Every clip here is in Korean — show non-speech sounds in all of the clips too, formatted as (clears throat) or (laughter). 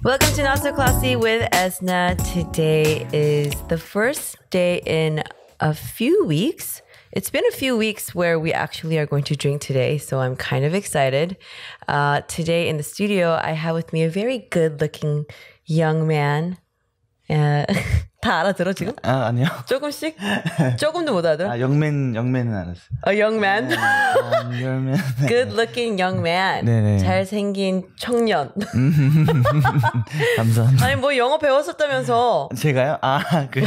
Welcome to Not So Classy with Esna. Today is the first day in a few weeks. It's been a few weeks where we actually are going to drink today, so I'm kind of excited. Uh, today in the studio, I have with me a very good looking young man. Uh, (laughs) 다 알아들어 지금? 아 아니요. 조금씩? 조금도 못 알아들어? 아 영맨 영맨은 알았어요. 아 어, 영맨. 영맨. Good looking young man. 네네. 잘생긴 청년. 감사합니다. 아니 뭐 영어 배웠었다면서? 제가요? 아 그.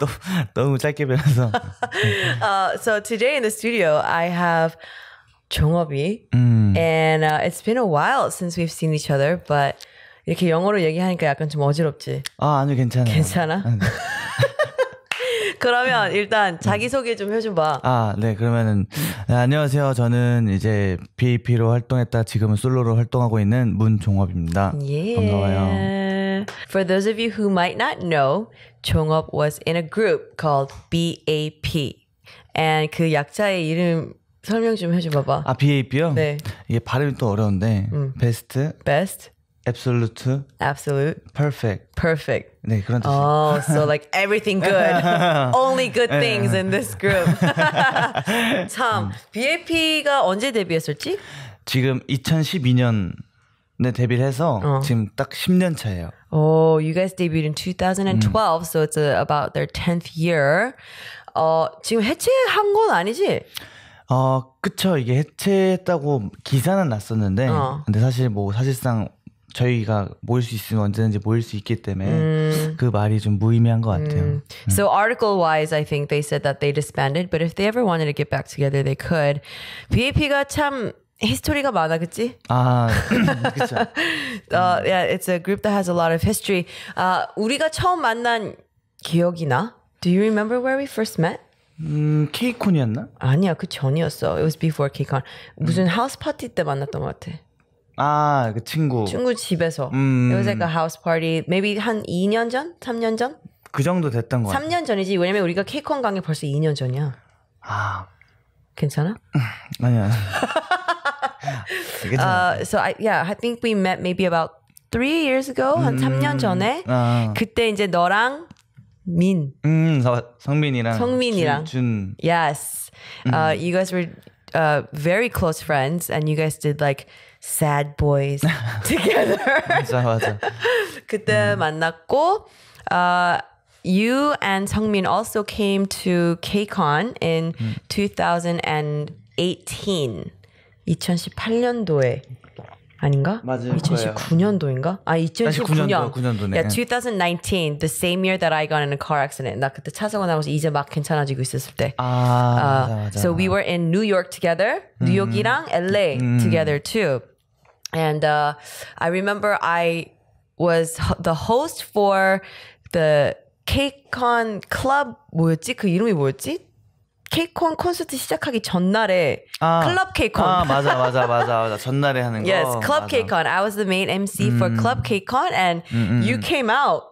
또, 너무 짧게 배워서. uh, so today in the studio I have 종업이, mm. and uh, it's been a while since we've seen each other, but 이렇게 영어로 얘기하니까 약간 좀 어지럽지. 아, 아니요, 괜찮아요. 괜찮아? 아, 네. (laughs) 그러면 일단 자기소개 음. 좀 해 줘봐. 아, 네. 그러면은, 네, 안녕하세요. 저는 이제 BAP로 활동했다 지금은 솔로로 활동하고 있는 문종업입니다. 예. 반가워요. For those of you who might not know, 종업 was in a group called BAP. And 그 약자의 이름 설명 좀 해 줘봐봐. 아, BAP요? 네. 이게 발음이 또 어려운데, 음. 베스트. 베스트. absolute, absolute, perfect, perfect. 네 그런 뜻이에요. Oh, so like everything good, only good things in this group. 참 BAP가 언제 데뷔했었지? 지금 2012년. 네, 데뷔를 해서 어. 지금 딱 10년 차예요. Oh, you guys debuted in 2012, 음. so it's uh, about their 10th year. 어, 지금 해체한 건 아니지? 어, 그쵸. 이게 해체했다고 기사는 났었는데, 어. 근데 사실 뭐 사실상 저희가 모일 수 있으면 언제든지 모일 수 있기 때문에 음. 그 말이 좀 무의미한 것 같아요. 음. So article wise, I think they said that they disbanded, but if they ever wanted to get back together, they could. BAP가 참 히스토리가 많아, 그치? 아, 그쵸. uh, yeah, it's a group that has a lot of history. Uh, 우리가 처음 만난 기억이 나? Do you remember where we first met? 음, 케이콘이었나? 아니야, 그 전이었어. It was before KCON. 무슨 하우스 파티 때 만났던 것 같아. 아, 그 친구. 친구 집에서. 음. It was like a house party. Maybe 한 2년 전? 3년 전? 그 정도 됐던 거 같아. 3년 전이지. 왜냐면 우리가 케이콘 강의 벌써 2년 전이야. 아. 괜찮아? 아니야. 괜찮아. Uh, so I, yeah, I think we met maybe about 3 years ago. 음. 한 3년 전에. 아. 그때 이제 너랑 민. 음, 서, 성민이랑. 성민이랑. 준. 준. Yes. 음. Uh, you guys were uh, very close friends and you guys did like sad boys (laughs) together. 맞아 맞아. 그때 음. 만났고 uh, you and Sungmin also came to KCON in 음. 2018. 2018년도에 아닌가? 맞아요. 2019년도인가? 아 2019년. 9년도네. Yeah, 2019, the same year that I got in a car accident. 나 그때 차 사고 나고서 이제 막 괜찮아지고 있었을 때. 아, uh, 맞아, 맞아. So we were in New York together. 뉴욕이랑 음. LA 음. together too. And uh, I remember I was the host for the KCON club 뭐였지? 그 이름이 뭐였지? 케이콘 콘서트 시작하기 전날에 아, 클럽 케이콘. 아 맞아 맞아 맞아 맞아 전날에 하는 거. Yes, club 케이콘. I was the main MC for 음. club 케이콘 and 음, 음. you came out.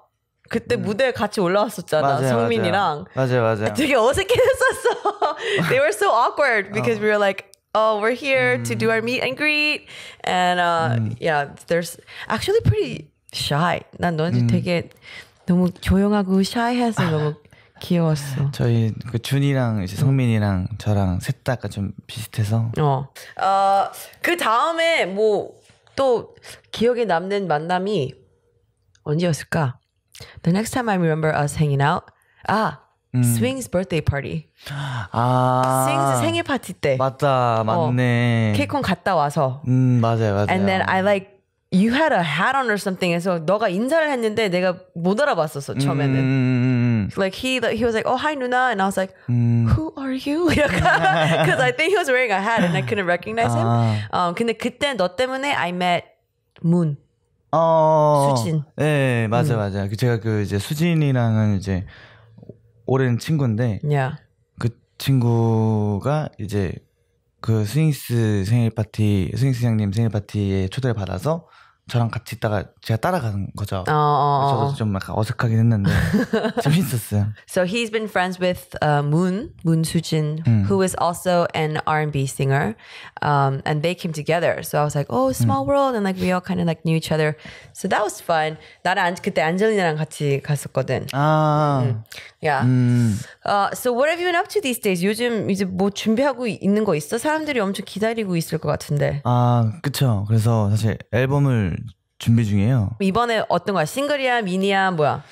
그때 음. 무대에 같이 올라왔었잖아 맞아요, 성민이랑. 맞아요 맞아요. 되게 어색했었어. They were so awkward because 어. we were like. Oh, we're here 음. to do our meet and greet, and uh, 음. yeah, there's actually pretty shy. 난 너한테 음. 되게 너무 조용하고 샤이해서 너무 귀여웠어. 저희 그 준이랑 이제 성민이랑 저랑 셋다 약간 좀 비슷해서. 어. 어, 그 다음에 뭐 또 기억에 남는 만남이 언제였을까? The next time I remember us hanging out. 아, 음. Swing's birthday party. 아. Swing's 생일 파티 때. 맞다, 맞네. 어, 케이콘 갔다 와서. 음, 맞아요, 맞아요. And then I like you had a hat on or something 해서 너가 인사를 했는데 내가 못 알아봤었어 처음에는. 음. Like he he was like oh hi Nuna and I was like 음. who are you? because I think he was wearing a hat and I couldn't recognize him. 아. 어, 근데 그때 너 때문에 I met Moon. 어. 수진. 네 맞아 음. 맞아. 제가 그 이제 수진이랑은 이제 오랜 친구인데. Yeah. 그 친구가 이제 그 스윙스 생일 파티, 스윙스 장님 생일 파티에 초대를 받아서 저랑 같이 있다가 제가 따라가는 거죠. 저도 좀 약간 어색하긴 했는데 재밌었어요. So he's been friends with uh, Moon Moon Sujin, 음. who is also an R&B singer, um, and they came together. So I was like, oh, small 음. world, and like we all kind of like knew each other. So that was fun. 나랑 안, 그때 안젤리나랑 같이 갔었거든. 아, 음. yeah. 음. Uh, so what have you been up to these days? 요즘 이제 뭐 준비하고 있는 거 있어? 사람들이 엄청 기다리고 있을 것 같은데. 아, 그쵸. 그래서 사실 앨범을 준비 중이에요. 이번에 어떤 거야? 싱글이야, 미니야, 뭐야?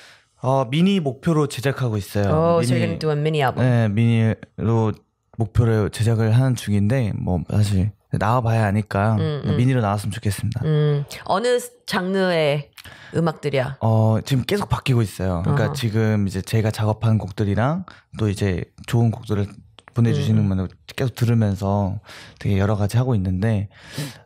어 미니 목표로 제작하고 있어요. 오, 미니, so you're gonna do a mini album. 네, 미니로 목표를 제작을 하는 중인데 뭐 사실 나와봐야 아니까 음, 음. 미니로 나왔으면 좋겠습니다. 음. 어느 장르의 음악들이야? 어 지금 계속 바뀌고 있어요. 그러니까 어 지금 이제 제가 작업한 곡들이랑 또 이제 좋은 곡들을 보내주시는 음. 분들 계속 들으면서 되게 여러 가지 하고 있는데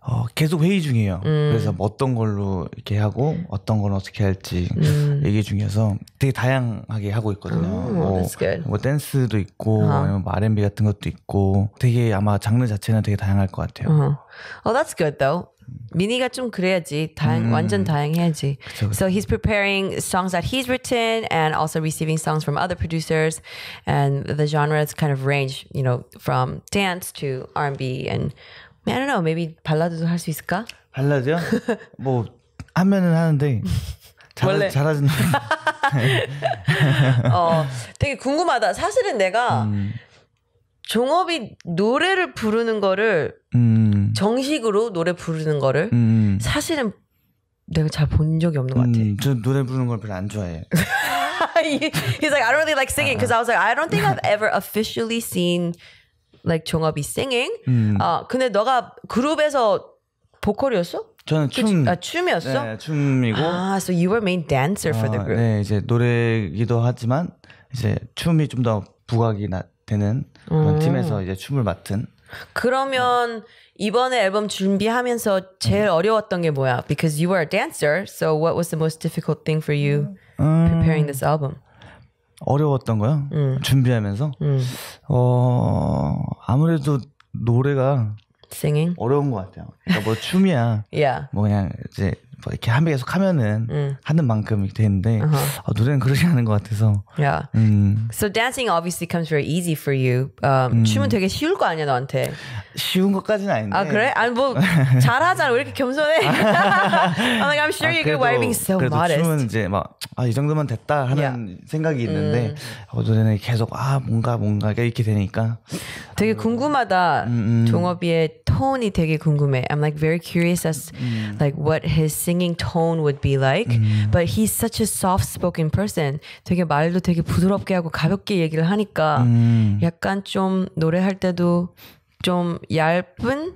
어, 계속 회의 중이에요. 음. 그래서 뭐 어떤 걸로 이렇게 하고 어떤 걸 어떻게 할지 음. 얘기 중이어서 되게 다양하게 하고 있거든요. Oh, 뭐, 뭐, 댄스도 있고 uh-huh. 아니면 뭐 R&B 같은 것도 있고 되게 아마 장르 자체는 되게 다양할 것 같아요. Uh-huh. Oh, that's good though. 미니가 좀 그래야지 다행 음. 완전 다행해야지. 그쵸, 그쵸. So he's preparing songs that he's written and also receiving songs from other producers, and the genres kind of range, you know, from dance to R&B and I don't know, maybe 발라드도 할 있을까? 발라드요? 뭐 하면은 하는데 잘, 원래 잘하진. (laughs) 어, 되게 궁금하다. 사실은 내가 음. 종업이 노래를 부르는 거를 음. 정식으로 노래 부르는 거를 음. 사실은 내가 잘 본 적이 없는 것 같아. 음, 저 노래 부르는 걸 별로 안 좋아해요. He's like, I don't really like singing because I was like, I don't think I've ever officially seen like 종업이 singing. 음. 아 근데 너가 그룹에서 보컬이었어? 저는 춤. 그, 아 춤이었어? 네, 춤이고. 아, so you were main dancer for 어, the group. 네, 이제 노래기도 하지만 이제 춤이 좀 더 부각이 나. 되는 그런 음. 팀에서 이제 춤을 맡은. 그러면 이번에 앨범 준비하면서 제일 음. 어려웠던 게 뭐야? Because you were a dancer, so what was the most difficult thing for you preparing this album? 어려웠던 거요? 음. 준비하면서 어 아무래도 노래가 Singing? 어려운 것 같아요. 그러니까 뭐 춤이야. yeah. 뭐 그냥 이제 뭐 이렇게 한배 계속 하면은 mm. 하는 만큼 이렇게 되는데 uh-huh. 어, 노래는 그러지 않은 것 같아서. Yeah. 음. So dancing obviously comes very easy for you. Um, 음. 춤은 되게 쉬울 거 아니야 너한테. 쉬운 것까지는 아닌데. 아 그래? 아니 뭐 잘하잖아. 왜 이렇게 겸손해? I'm like I'm sure you could why being so 그래도 modest. 춤은 이제 막아이 정도면 됐다 하는 yeah. 생각이 있는데 음. 어제는 계속 아 뭔가 뭔가 이렇게 되니까. 되게 궁금하다. 음, 음. 종업이의 톤이 되게 궁금해. I'm like very curious as 음. like what his singing tone would be like. 음. But he's such a soft-spoken person. 되게 말도 되게 부드럽게 하고 가볍게 얘기를 하니까 음. 약간 좀 노래할 때도 좀 얇은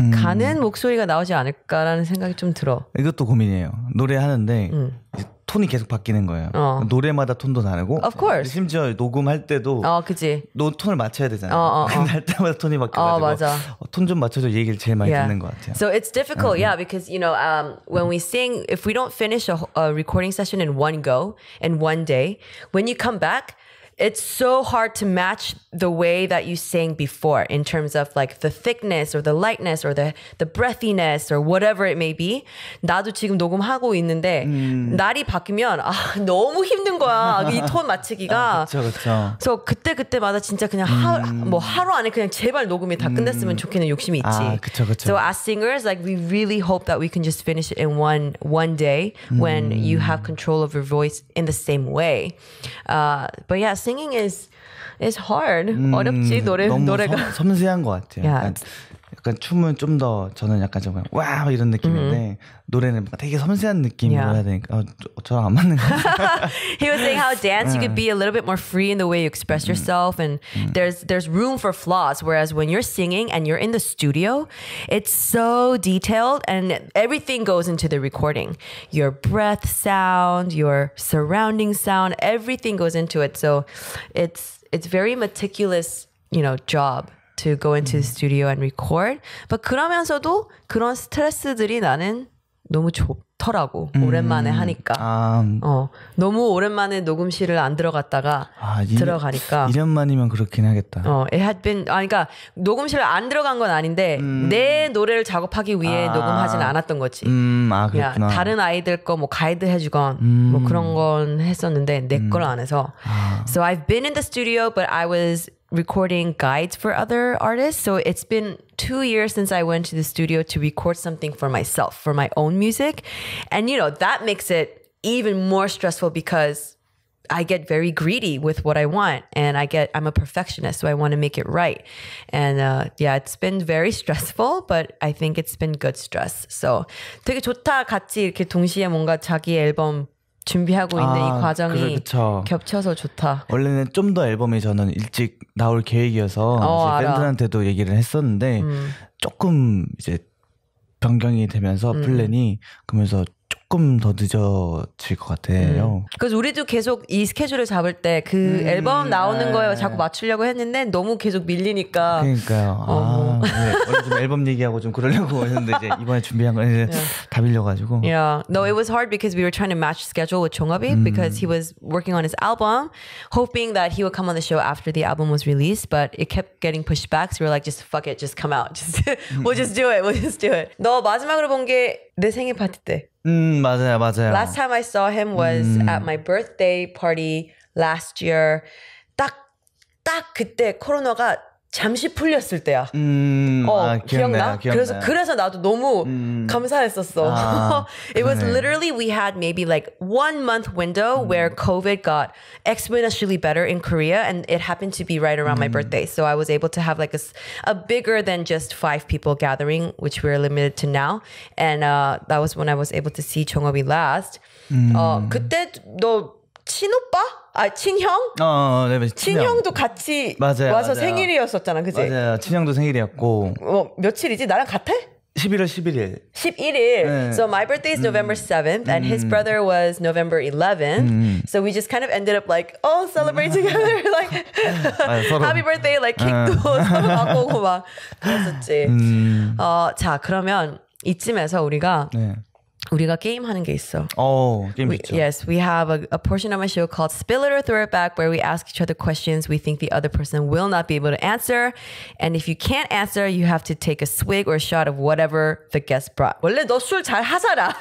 음. 가는 목소리가 나오지 않을까라는 생각이 좀 들어. 이것도 고민이에요. 노래하는데 음. 톤이 계속 바뀌는 거예요. 어. 노래마다 톤도 다르고. Of course. 심지어 녹음할 때도. 어, 그지. 노 톤을 맞춰야 되잖아요. 어, 어, 근데 할 때마다 톤이 바뀌어가지고. 어, 맞아. 톤 좀 맞춰줘 얘기를 제일 많이 yeah. 듣는 것 같아요. So it's difficult, uh-huh. yeah, because you know, um, when we sing, if we don't finish a, a recording session in one go and one day, when you come back. it's so hard to match the way that you sang before in terms of like the thickness or the lightness or the the breathiness or whatever it may be. 나도 지금 녹음하고 있는데 음. 날이 바뀌면 아 너무 힘든 거야. 이 톤 (laughs) 맞추기가. 아, 그렇죠. 그쵸. 그래서 그때 그때마다 진짜 그냥 하 음. 뭐 하루 안에 그냥 제발 녹음이 다 끝냈으면 좋겠는 욕심이 있지. 아, 그렇죠, 그렇죠. So as singers, like we really hope that we can just finish it in one one day when you have control of your voice in the same way. Uh, but yes. singing is is hard. 음, 어렵지 노래 너무 노래가 섬, 섬세한 것 같아요. Yeah, it's, 약간 춤은 저는 약간 좀와 이런 느낌인데 음. 노래는 되게 섬세한 느낌으로 yeah. 해야 되니까 어, 저, 저랑 안 맞는 같아요. (laughs) He was saying how dance you could be a little bit more free in the way you express yourself and there's there's room for flaws whereas when you're singing and you're in the studio it's so detailed and everything goes into the recording. Your breath sound, your surrounding sound, everything goes into it. So it's it's very meticulous, you know, job. to go into the 음. studio and record. But 그러면서도 그런 스트레스들이 나는 너무 좋더라고. 음. 오랜만에 하니까. 아. 어. 너무 오랜만에 녹음실을 안 들어갔다가 아, 이, 들어가니까. 1년만이면 그렇긴 하겠다. 어, it had been 아 그러니까 녹음실을 안 들어간 건 아닌데 음. 내 노래를 작업하기 위해 아. 녹음하진 않았던 거지. 음, 아, 그냥 다른 아이들 거뭐 가이드 해 주건 음. 뭐 그런 건 했었는데 내걸안 음. 해서. 아. So I've been in the studio but I was recording guides for other artists. So it's been two years since I went to the studio to record something for myself, for my own music. And, you know, that makes it even more stressful because I get very greedy with what I want and I get, I'm a perfectionist, so I want to make it right. And uh, yeah, it's been very (laughs) stressful, but I think it's been good stress. So 되게 좋다. 같이 이렇게 동시에 뭔가 자기 앨범 준비하고 있는 아, 이 과정이 그쵸. 겹쳐서 좋다. 원래는 좀 더 앨범이 저는 일찍 나올 계획이어서 어, 팬들한테도 얘기를 했었는데 음. 조금 이제 변경이 되면서 음. 플랜이 그러면서 조금 더 늦어질 것 같아요. 그래서 우리도 계속 이 스케줄을 잡을 때그 음. 앨범 나오는 거에 자꾸 맞추려고 했는데 너무 계속 밀리니까. 그러니까요. 어. 아, 네. 원래 좀 앨범 얘기하고 좀 그러려고 했는데 이제 이번에 준비한 건 이제 다 밀려가지고. Yeah, no, it was hard because we were trying to match schedule with Chongabi 음. because he was working on his album, hoping that he would come on the show after the album was released, but it kept getting pushed back. So we were like, just fuck it, just come out, just we'll just do it, we'll just do it. 너 마지막으로 본게내 생일 파티 때. 음, mm, 맞아요, 맞아요. Last time I saw him was 음. at my birthday party last year. 딱, 딱 그때 코로나가 잠시 풀렸을 때야. 음, 어, 아, 기억나? 기억나? 그래서 그래서 나도 너무 음. 감사했었어. 아, It was 그러네. literally we had maybe like one month window 음. where COVID got exponentially better in Korea, and it happened to be right around 음. my birthday. So I was able to have like a, a bigger than just five people gathering, which we are limited to now. And uh, that was when I was able to see Chongobi last. 음. 어, 그때 너 친오빠? 아 친형? 어, 네, 친형. 도 같이 맞아요, 와서 맞아요. 생일이었었잖아, 그지? 맞아요. 친형도 생일이었고. 어, 며칠이지? 나랑 같아? 11월 11일. 11일. 네. So my birthday is November 7th and his brother was November 11th. So we just kind of ended up like, oh, celebrate together. like, happy birthday. Like, 킥도 서로 바꾸고 막 그랬었지. 어, 자, 그러면 이쯤에서 우리가 네. 우리가 게임하는 게 있어. 어, 게임 we, 있죠. Yes, we have a, a portion of my show called Spill It or Throw It Back where we ask each other questions we think the other person will not be able to answer. And if you can't answer, you have to take a swig or a shot of whatever the guest brought. 원래 너술잘 하잖아.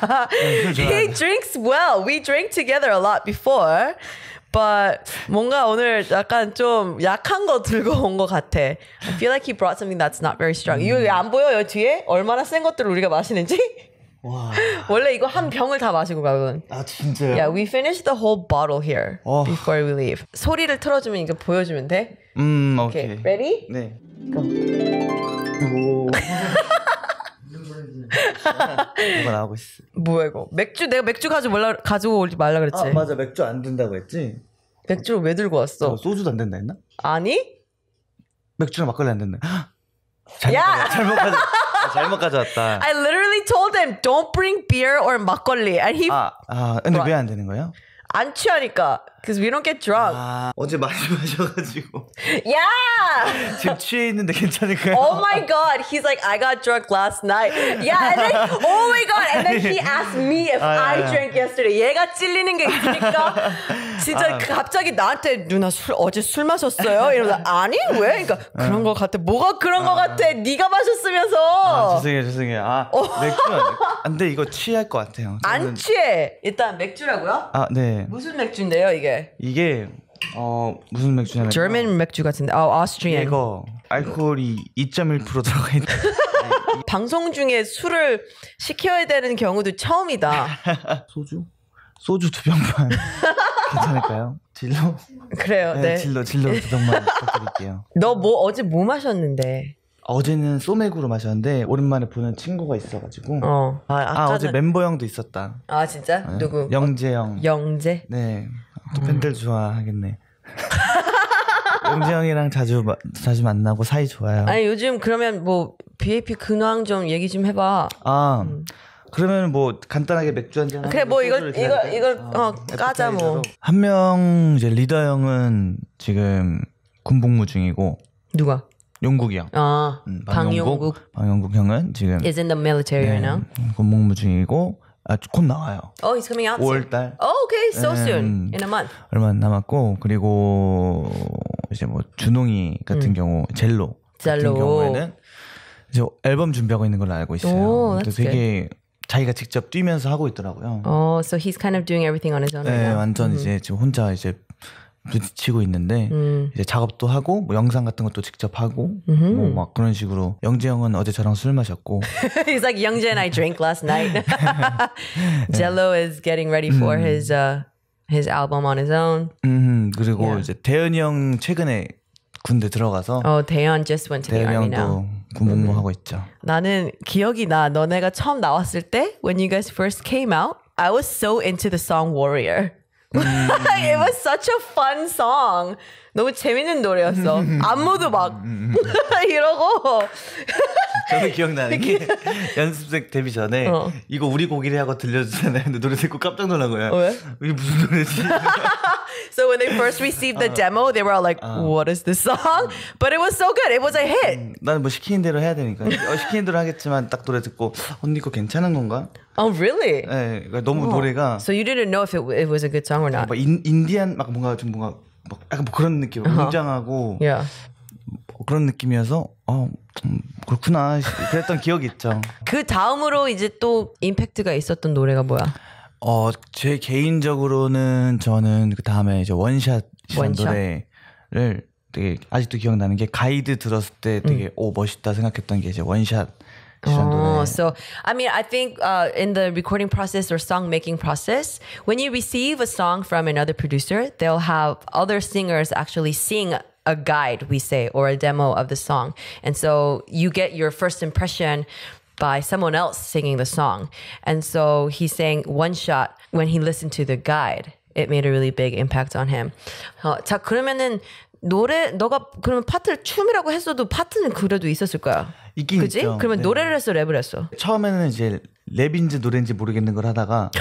He drinks well. We drink together a lot before. But 뭔가 오늘 약간 좀 약한 거 들고 온것 같아. I feel like he brought something that's not very strong. 이거 안 보여요 뒤에? 얼마나 센 것들을 우리가 마시는지? 와. 원래 이거 한 병을 다 마시고 가거든. 아 진짜요? Yeah, we finish the whole bottle here 어. before we leave. 소리를 틀어주면 이거 보여주면 돼. 음 오케이. Okay. Ready? 네. Go. 이거 나오고 있어. 뭐야 이거? 맥주 내가 맥주 가지고 말라 가지고 오지 말라 그랬지. 아 맞아 맥주 안 든다고 했지. 맥주를 왜 들고 왔어? 어, 소주도 안 된다 했나? 아니? 맥주랑 막걸리 안 된다. (gasps) 잘못 야! 잘못 가져. (laughs) 잘못 가져왔다. (laughs) I literally told him don't bring beer or 막걸리, and he. 아, 아 근데 왜안 되는 거예요? 안 취하니까. Cause we don't get drunk. 아, 어제 많이 마셔가지고. (laughs) Yeah. 지금 취해 있는데 괜찮을까요? Oh my god. He's like, I got drunk last night. Yeah. And then, oh my god. And then he asked me if 아, I 아, drank yesterday. 얘가 찔리는 게 있으니까 진짜 아. 갑자기 나한테 누나 술 어제 술 마셨어요? 이러면서 아니 왜? 그러니까 아. 그런 거 같아. 뭐가 그런 거 아. 같아? 네가 마셨으면서. 아, 죄송해요, 죄송해요. 아 어. 맥주. 근데 이거 취할 것 같아요. 저는... 안 취해. 일단 맥주라고요? 아 네. 무슨 맥주인데요 이게? 이게 어 무슨 맥주냐면 German 맥주 같은데. 아, Austrian. 이거 알코올이 2.1% 들어가 있는. (laughs) 방송 중에 술을 시켜야 되는 경우도 처음이다. (laughs) 소주? 소주 두 병만 (laughs) 괜찮을까요? 질러? 그래요. 네. 네. 질러 질러 두 병만 부탁드릴게요. 너 뭐 어제 뭐 마셨는데? 어제는 소맥으로 마셨는데 오랜만에 보는 친구가 있어가지고 어. 아, 아 어제 멤버 형도 있었다. 아 진짜? 네. 누구? 영재 형. 영재? 네. 또 팬들 좋아하겠네. 용재형이랑 (laughs) 자주 마, 자주 만나고 사이 좋아요. 아니 요즘 그러면 뭐 BAP 근황 좀 얘기 좀 해봐. 아 음. 그러면 뭐 간단하게 맥주 한 잔. 그래 뭐 이걸 이걸 이걸 어, 어 까자 뭐. 한 명 이제 리더 형은 지금 군복무 중이고. 누가? 용국이 형. 아 응, 음, 방용국. 방용국. 방국 형은 지금. Is in the military 네, right now. 음, 군복무 중이고 아, 곧 나와요. Oh, he's coming out. 5월달. Oh, okay, so soon. In a month. 얼마 안 남았고 그리고 이제 뭐 준홍이 같은 음. 경우 젤로, 젤로 같은 경우에는 이제 앨범 준비하고 있는 걸로 알고 있어요. Oh, that's 되게 good. 자기가 직접 뛰면서 하고 있더라고요. Oh, so he's kind of doing everything on his own. 네, right now. 완전 mm-hmm. 이제 지금 혼자 이제 부딪히고 있는데 음. 이제 작업도 하고 뭐 영상 같은 것도 직접 하고 뭐 막 그런 식으로 영재 형은 어제 저랑 술 마셨고 He's like Youngjae and I drank last night. Jello is getting ready for his uh, his album on his own. 음 그리고 yeah. 이제 대현이 형 최근에 군대 들어가서 어 대현 just went to the army now. 군복무하고 음. 있죠. 나는 기억이 나. 너네가 처음 나왔을 때 when you guys first came out, I was so into the song Warrior. 음. (laughs) it was such a fun song. 너무 재밌는 노래였어. 안무도 막 음, 음, (laughs) 이러고. 저는 기억나는 게 (laughs) 연습생 데뷔 전에 어. 이거 우리 곡이래 하고 들려주잖아요. 근데 노래 듣고 깜짝 놀란 거야. 왜? 이게 무슨 노래지? so when they first received the 아. demo, they were all like, 아. "What is this song?" But it was so good. It was a hit. 나는 뭐 시키는 대로 해야 되니까. 어, 시키는 대로 하겠지만 딱 노래 듣고 언니 거 괜찮은 건가? Oh really? 네, 너무 oh. 노래가. So you didn't know if it, it was a good song or not. 막 뭐 인, 인디안 막 뭔가 좀 뭔가 막 약간 뭐 그런 느낌, uh-huh. 장하고 yeah. 뭐 그런 느낌이어서 어 그렇구나 그랬던 기억이 있죠. (laughs) 그 다음으로 이제 또 임팩트가 있었던 노래가 뭐야? 어제 개인적으로는 저는 그 다음에 이제 원샷 원샷? 노래를 되게 아직도 기억나는 게 가이드 들었을 때 되게 음. 오 멋있다 생각했던 게 이제 원샷. Oh, so I mean, I think uh, in the recording process or song making process, when you receive a song from another producer, they'll have other singers actually sing a guide, we say, or a demo of the song, and so you get your first impression by someone else singing the song, and so he sang one shot when he listened to the guide. It made a really big impact on him. 자 그러면은 노래 너가 그러면 파트를 춤이라고 했어도 파트는 그래도 있었을 거야. 있긴 그지? 있죠. 그러면 네. 노래를 했어, 랩을 했어. 처음에는 이제 랩인지 노래인지 모르겠는 걸 하다가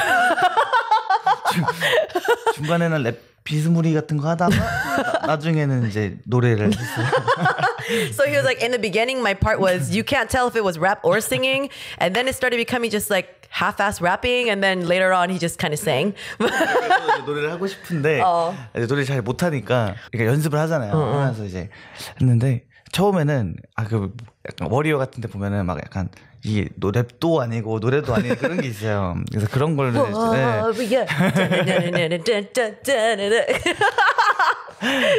중, 간에는랩 비스무리 같은 거 하다가 나, 중에는 이제 노래를 했어요. so he was like, in the beginning, my part was you can't tell if it was rap or singing, and then it started becoming just like half-ass rapping, and then later on he just kind of sang. 노래를 하고 싶은데 어. 이제 노래 잘 못하니까 그러니까 연습을 하잖아요. 어, 어. 하면서 이제 했는데 처음에는 아그 약간 워리어 같은 데 보면은 막 약간 이게 노랩도 아니고 노래도 아닌 그런 게 있어요. 그래서 그런 걸로 어, 네. 어, (laughs)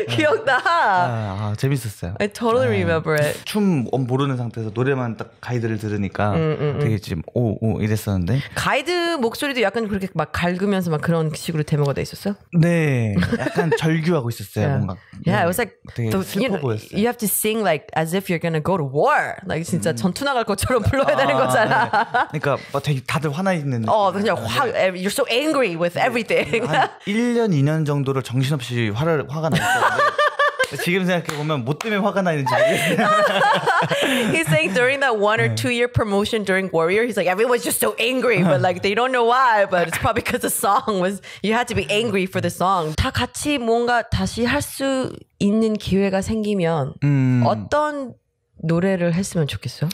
기억나. 아, 아, 재밌었어요. I totally 네. remember it. 춤 모르는 상태에서 노래만 딱 가이드를 들으니까 음, 음, 음. 되게 지금 오오 이랬었는데. 가이드 목소리도 약간 그렇게 막 갈구면서 막 그런 식으로 데모가 돼 있었어? 네, 약간 (laughs) 절규하고 있었어요 yeah. 뭔가. Yeah, it was like 되게 the, 슬퍼 you, 보였어요. You have to sing like as if you're gonna go to war. Like 진짜 음. 전투 나갈 것처럼 불러야 해야 되는 거잖아. 네. 그러니까 막 되게 다들 화나 있는. 어, 그냥 확 you're so angry with everything. 한 1년 2년 정도를 정신없이 화를 화가 났었는데 지금 생각해 보면 뭐 때문에 화가 나는지 모르겠어요. he's saying during that one or two year promotion during Warrior, he's like everyone's just so angry, but like they don't know why, but it's probably because the song was you had to be angry for the song. 다 같이 뭔가 다시 할 수 있는 기회가 생기면 음. 어떤 노래를 했으면 좋겠어요?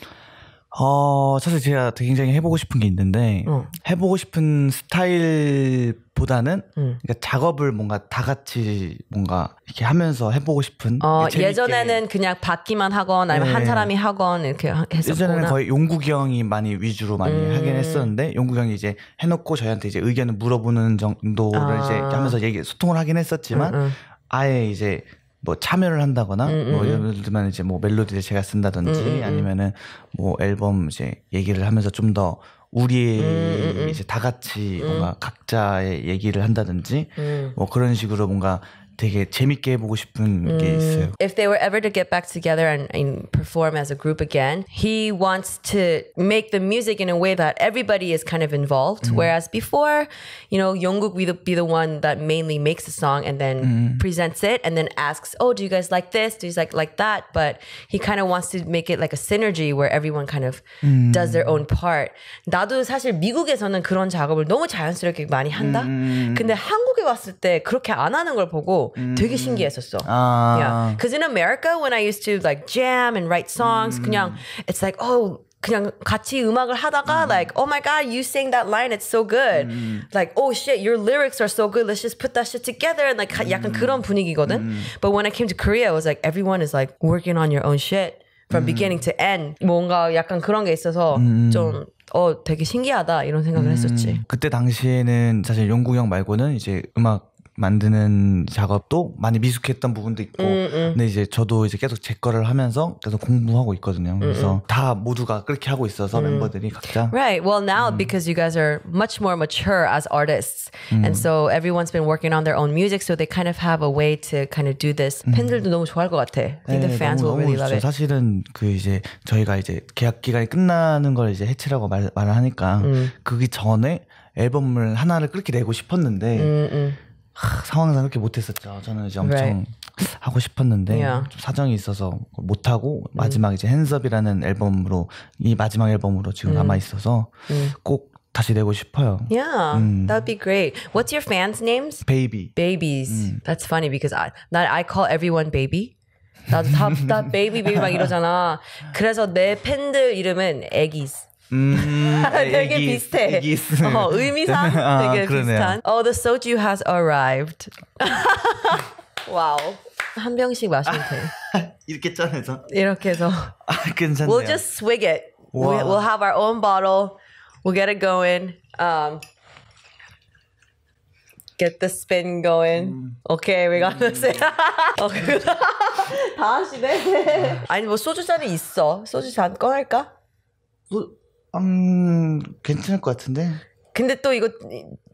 어, 사실 제가 굉장히 해보고 싶은 게 있는데, 응. 해보고 싶은 스타일보다는, 응. 그러니까 작업을 뭔가 다 같이 뭔가 이렇게 하면서 해보고 싶은. 어, 예전에는 그냥 받기만 하건 아니면 네. 한 사람이 하건 이렇게 했었구 예전에는 거의 용국이 형이 많이 위주로 많이 음. 하긴 했었는데, 용국이 형이 이제 해놓고 저희한테 이제 의견을 물어보는 정도를 아. 이제 하면서 얘기, 소통을 하긴 했었지만, 음, 음. 아예 이제 뭐 참여를 한다거나 음, 음 뭐 음. 예를 들면 이제 뭐 멜로디를 제가 쓴다든지 음, 아니면은 뭐 앨범 이제 얘기를 하면서 좀 더 우리의 이제 다 같이 뭔가 각자의 얘기를 한다든지 뭐 그런 식으로 뭔가 되게 재밌게 해보고 싶은 게 있어요. If they were ever to get back together and, and perform as a group again, he wants to make the music in a way that everybody is kind of involved. Mm. Whereas before, you know, Yongguk would be the one that mainly makes the song and then mm. presents it and then asks, "Oh, do you guys like this? Do you like like that?" But he kind of wants to make it like a synergy where everyone kind of mm. does their own part. 나도 사실 미국에서는 그런 작업을 너무 자연스럽게 많이 한다. 근데 한국에 왔을 때 그렇게 안 하는 걸 보고 있고 음. 되게 신기했었어. 아. Yeah. Cuz in America when I used to like jam and write songs 음. 그냥 it's like oh 그냥 같이 음악을 하다가 음. like oh my god you sang that line it's so good 음. like oh shit your lyrics are so good let's just put that shit together and like 음. 약간 그런 분위기거든 음. but when I came to Korea it was like everyone is like working on your own shit from 음. beginning to end 뭔가 약간 그런 게 있어서 음. 좀 어, 되게 신기하다 이런 생각을 음. 했었지. 그때 당시에는 사실 용구 형 말고는 이제 음악 만드는 작업도 많이 미숙했던 부분도 있고 음, 음. 근데 이제 저도 이제 계속 제 거를 하면서 계속 공부하고 있거든요. 그래서 다 모두가 그렇게 하고 있어서 멤버들이 각자 Right. Well, now because you guys are much more mature as artists. And so everyone's been working on their own music so they kind of have a way to kind of do this. 팬들도 너무 좋아할 것 같아. I think the fans will really love it. 사실은 그 이제 저희가 이제 계약 기간이 끝나는 걸 이제 해치라고 말, 말을 하니까 그기 전에 앨범을 하나를 그렇게 내고 싶었는데 하, 상황상 그렇게 못했었죠. 저는 이제 엄청 right. 하고 싶었는데 yeah. 좀 사정이 있어서 못 하고 음. 마지막 이제 핸즈업이라는 앨범으로 이 마지막 앨범으로 지금 음. 남아 있어서 음. 꼭 다시 내고 싶어요. Yeah, 음. that'd be great. What's your fans' names? Baby. Babies. 음. That's funny because I, not I call everyone baby. 나도 다, 다 baby baby 막 이러잖아. 그래서 내 팬들 이름은 애기스. 음, (laughs) 되게 애기, 비슷해. 애기스. 어, 의미상 (laughs) 아, 그러네요. 비슷한. Oh, the soju has arrived. (laughs) 와우. 한 병씩 마시면 돼. 이렇게 짜내서. 이렇게 해서. 아, 괜찮네요. We'll just swig it. we We'll, we'll have our own bottle. We'll get it going. Um, get the spin going. 음. Okay, we got this. 다 하시네. 아니 뭐 소주 있어. 소주 꺼낼까? 뭐, 음, 괜찮을 것 같은데. 근데 또 이거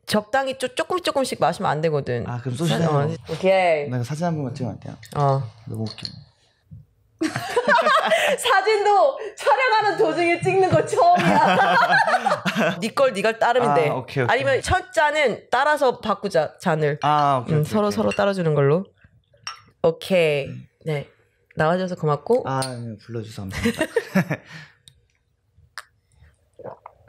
적당히 쪼, 조금 조금씩 마시면 안 되거든. 아, 그럼 소시다. 어, 오케이. 내가 사진 한 번만 찍으면 안 돼요? 어. 너무 웃겨. (laughs) 사진도 촬영하는 도중에 찍는 거 처음이야. 니걸 네 니걸 따르면 돼. 아, 오케이, 오케이. 아니면 첫 잔은 따라서 바꾸자 잔을. 아, 오케이, 음, 오케이, 서로 오케이. 서로 따라주는 걸로. 오케이. 음. 네. 나와줘서 고맙고. 아, 불러주셔서 감사합니다. (laughs)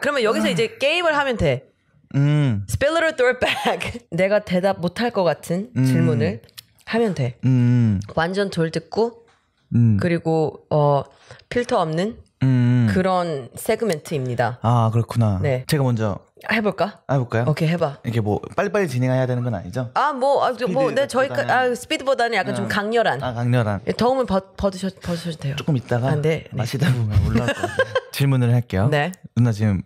그러면 여기서 이제 게임을 하면 돼. 음. Spill it or throw it back. (laughs) 내가 대답 못할 것 같은 음. 질문을 하면 돼. 음. 완전 돌 듣고 음. 그리고 어 필터 없는 음. 그런 세그멘트입니다. 아 그렇구나. 네. 제가 먼저 해볼까? 아, 해볼까요? 오케이 해봐. 이게 뭐 빨리빨리 진행해야 되는 건 아니죠? 아뭐뭐네 아, 저희가 아 스피드보다는 약간 음. 좀 강렬한. 아 강렬한. 더움을 예, 버, 버드셔, 버드셔도 돼요. 조금 있다가 아, 네. 마시다 네. 보면 올라올 것 (laughs) 질문을 할게요. 네. 누나 지금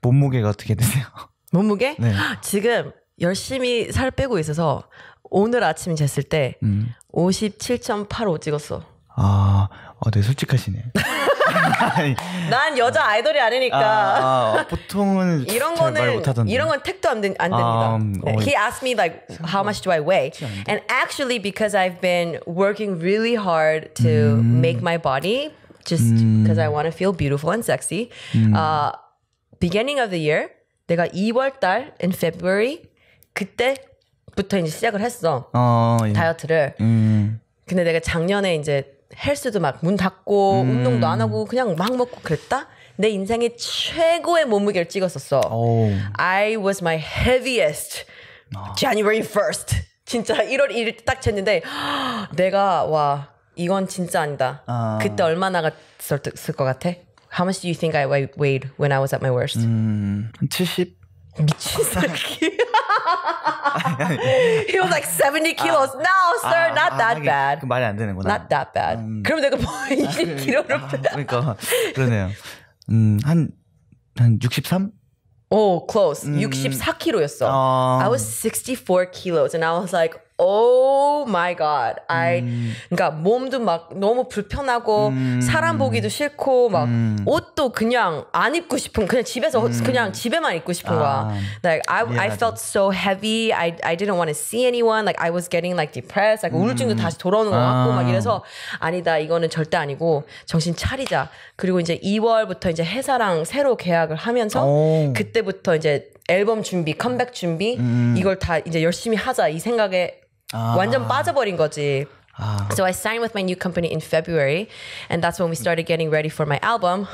몸무게가 어떻게 되세요? 몸무게? 네. 지금 열심히 살 빼고 있어서 오늘 아침 쟀을 때 음. 57.85 찍었어. 아, 어, 네 솔직하시네. (laughs) 난 여자 아이돌이 아니니까. 아, 아, 보통은 이런 거는 이런 건 택도 안, 된, 안 됩니다. Um, 어, He asked me like how much do I weigh? And actually because I've been working really hard to 음. make my body just because 음. I want to feel beautiful and sexy. 음. Uh, beginning of the year 내가 2월 달 in February 그때부터 이제 시작을 했어. 어, 예. 다이어트를. 음. 근데 내가 작년에 이제 헬스도 막 문 닫고 음. 운동도 안 하고 그냥 막 먹고 그랬다. 내 인생의 최고의 몸무게를 찍었었어. 오. I was my heaviest 아. January 1st. 진짜 1월 1일 딱쳤는데 내가 와 이건 진짜 아니다. 아. 그때 얼마나 갔을 것 같아? How much do you think I weighed when I was at my worst? 음, 70. 미친 새끼. he was like 70 kilos. 아, no, sir, 아, not that bad. 그 말이 안 되는구나. Not that bad. 음, 그럼 내가 뭐 20kg를 아, 그러니까 그러네요. 음, 한 한 63? 오, oh, close. 음, 64kg였어. 어. I was 64 kilos and I was like oh my god. I 음. 그러니까 몸도 막 너무 불편하고 음. 사람 보기도 싫고 막 음. 옷도 그냥 안 입고 싶은 그냥 집에서 음. 그냥 집에만 입고 싶은 거야. 아. Like I yeah, I felt so heavy. I I didn't want to see anyone. Like I was getting like depressed. Like 우울증도 음. 다시 돌아오는 것 같고 아. 막 이래서 아니다. 이거는 절대 아니고 정신 차리자. 그리고 이제 2월부터 이제 회사랑 새로 계약을 하면서 오. 그때부터 이제 앨범 준비, 컴백 준비 음. 이걸 다 이제 열심히 하자 이 생각에 아. 완전 빠져버린 거지. So I signed with my new company in February, and that's when we started getting ready for my album,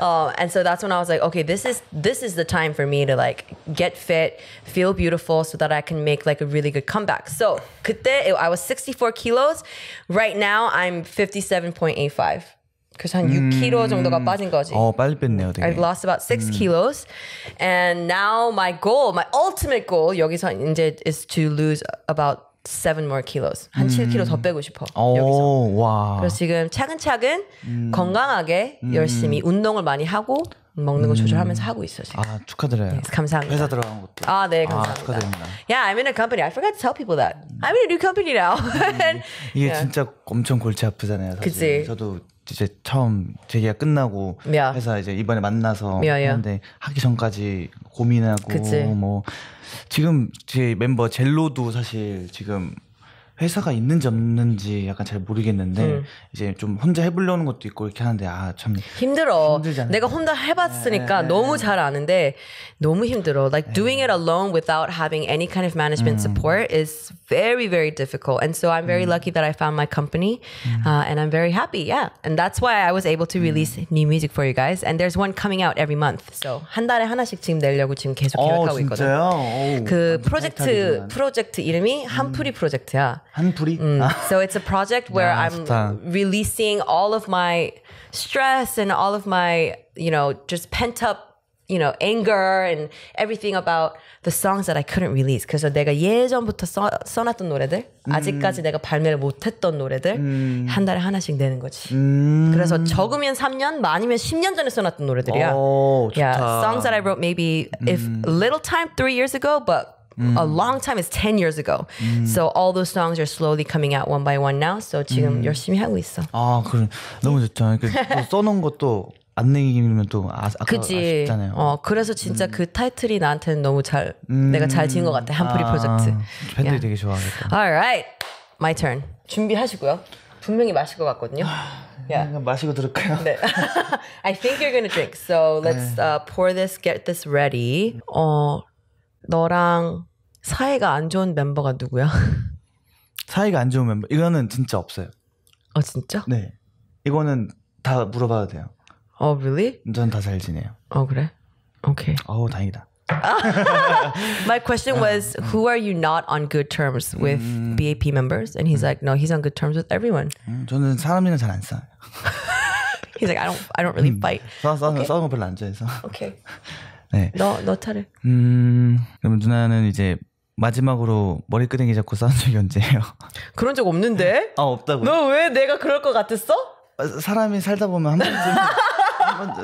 uh, (laughs) and so that's when I was like, okay, this is this is the time for me to like get fit, feel beautiful, so that I can make like a really good comeback. So 그때 I was 64 kilos. Right now I'm 57.85. 그래서 한 음. 6kg 정도가 빠진 거지. 어, 빨리 뺐네요, 되게. I lost about 6 kilos, and now my goal, my ultimate goal 여기서 이제 is to lose about 7 more kilos. 한 음. 7kg 더 빼고 싶어. 오, 여기서. 와. 그래서 지금 차근차근 음. 건강하게 열심히 운동을 많이 하고 먹는 거 조절하면서 하고 있어 지금. 아 축하드려요. 네, 감사합니다. 회사 들어간 것도. 아 네, 감사합니다. 아, 축하드립니다. Yeah, I'm in a company. I forgot to tell people that. I'm in a new company now. 이게 yeah. 진짜 엄청 골치 아프잖아요. 사실. 그치. 저도 이제 처음 재계약 끝나고 야. 회사 이제 이번에 만나서 야, 야. 했는데 하기 전까지 고민하고 그치. 뭐 지금 제 멤버 젤로도 사실 지금 회사가 있는지 없는지 약간 잘 모르겠는데 음. 이제 좀 혼자 해보려는 것도 있고 이렇게 하는데 아 참 힘들어. 힘들잖아요. 내가 혼자 해봤으니까 네. 너무 잘 아는데 너무 힘들어. Like doing it alone without having any kind of management support is very very difficult. And so I'm very lucky that I found my company, uh, and I'm very happy. Yeah, and that's why I was able to release new music for you guys. And there's one coming out every month. So 한 달에 하나씩 지금 내려고 지금 계속 계획하고 있거든. 요 오, 그 프로젝트 프로젝트 이름이 한풀이 프로젝트야. 한 뿌리. Mm. So it's a project where 야, I'm 좋다. releasing all of my stress and all of my, you know, just pent up you know, anger and everything about the songs that I couldn't release. 그래서 내가 예전부터 써, 써놨던 노래들, 음. 아직까지 내가 발매를 못했던 노래들 음. 한 달에 하나씩 내는 거지. 음. 그래서 적으면 3년, 많으면 10년 전에 써놨던 노래들이야. 오, 좋다. Yeah, songs that I wrote maybe if little time three years ago, but a long time is 10 years ago. So all those songs are slowly coming out one by one now. So 지금 열심히 하고 있어. 아, 그래. 너무 좋다. 그 써놓은 것도 안내기면 또 아, 아까 아쉽잖아요. 어 그래서 진짜 음. 그 타이틀이 나한테는 너무 잘 음. 내가 잘 지은 것 같아 한프리 아, 프로젝트. 팬들이 야. 되게 좋아하겠다. Alright, my turn. 준비하시고요. 분명히 마실 것 같거든요. yeah. 마시고 들을까요? 네. I think you're gonna drink. So let's uh, pour this, get this ready. 어 너랑 사이가 안 좋은 멤버가 누구야? 사이가 안 좋은 멤버 이거는 진짜 없어요. 아 진짜? 네. 이거는 다 물어봐도 돼요. 어 oh, really? 전다잘 지내요. 어 그래? 오케이. Okay. 어우 다행이다. My question was, who are you not on good terms with 음... BAP members? And he's like, no, he's on good terms with everyone. 음, 저는 사람이랑 잘안 싸요. he's like, I don't, I don't really fight. 싸 싸는 싸는 거 별로 안 좋아해서. Okay. 네. 너, 너 차례. 음, 그럼 누나는 이제 마지막으로 머리끄댕이 잡고 싸운 적이 언제예요? (laughs) 그런 적 없는데? 아, 없다고너왜 내가 그럴 것 같았어? 아, 사람이 살다 보면 한 번쯤.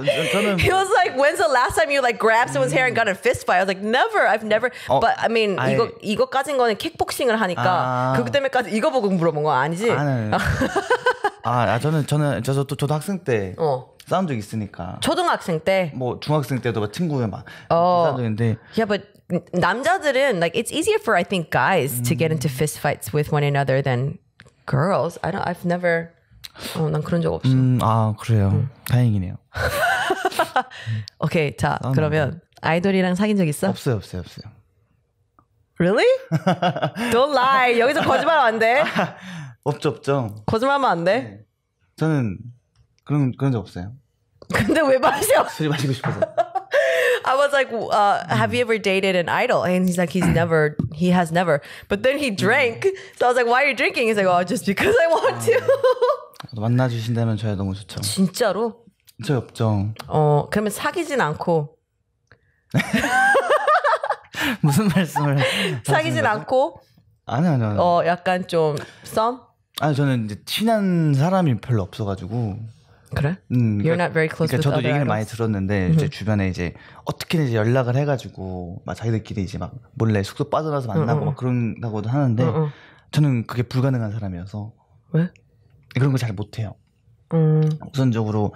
he was like, "When's the last time you like grabbed someone's hair and got a fist fight?" I was like, "Never. I've never." 어, but I mean, 아예, 이거 이거까진 거는 킥복싱을 하니까 아, 그 때문에까지 이거 보고 물어본 거 아니지? 아, 네, 네, 네. (laughs) 아, 아 저는 저는 저도 저도 학생 때 어. 싸운 적 있으니까. 초등학생 때. 뭐 중학생 때도 막 친구가 막 어. 싸운 적인데. Yeah, but 남자들은 like it's easier for I think guys 음. to get into fist fights with one another than girls. I don't. I've never. 어, 난 그런 적 없어. 음, 아 그래요. 음. 다행이네요. 오케이, 자 그러면 아이돌이랑 사귄 적 있어? 없어요, 없어요, 없어요. Really? Don't lie. 여기서 거짓말 안 돼. 없죠, 없죠. 거짓말하면 안 돼. 저는 그런 그런 적 없어요. 근데 왜 마셔? 술 마시고 싶어서. I was like, uh, have you ever dated an idol? And he's like, he's never, he has never. But then he drank. So I was like, why are you drinking? He's like, oh, just because I want to. 만나 주신다면 저야 너무 좋죠. 진짜로? 저 없죠. 어, 그러면 사귀진 않고. 무슨 말씀을? 사귀진 않고. 아니 아니 아니. 어, 약간 좀 썸? 아니 저는 이제 친한 사람이 별로 없어가지고. 그래? 음, You're 그러니까 not very close. 그러니까 저도 얘기를 많이 들었는데 이제 주변에 이제 어떻게든 이제 연락을 해가지고 막 자기들끼리 이제 막 몰래 숙소 빠져나서 만나고 어, 막 그런다고도 하는데 저는 그게 불가능한 사람이어서 왜? 그런 거 잘 못해요. 음. 우선적으로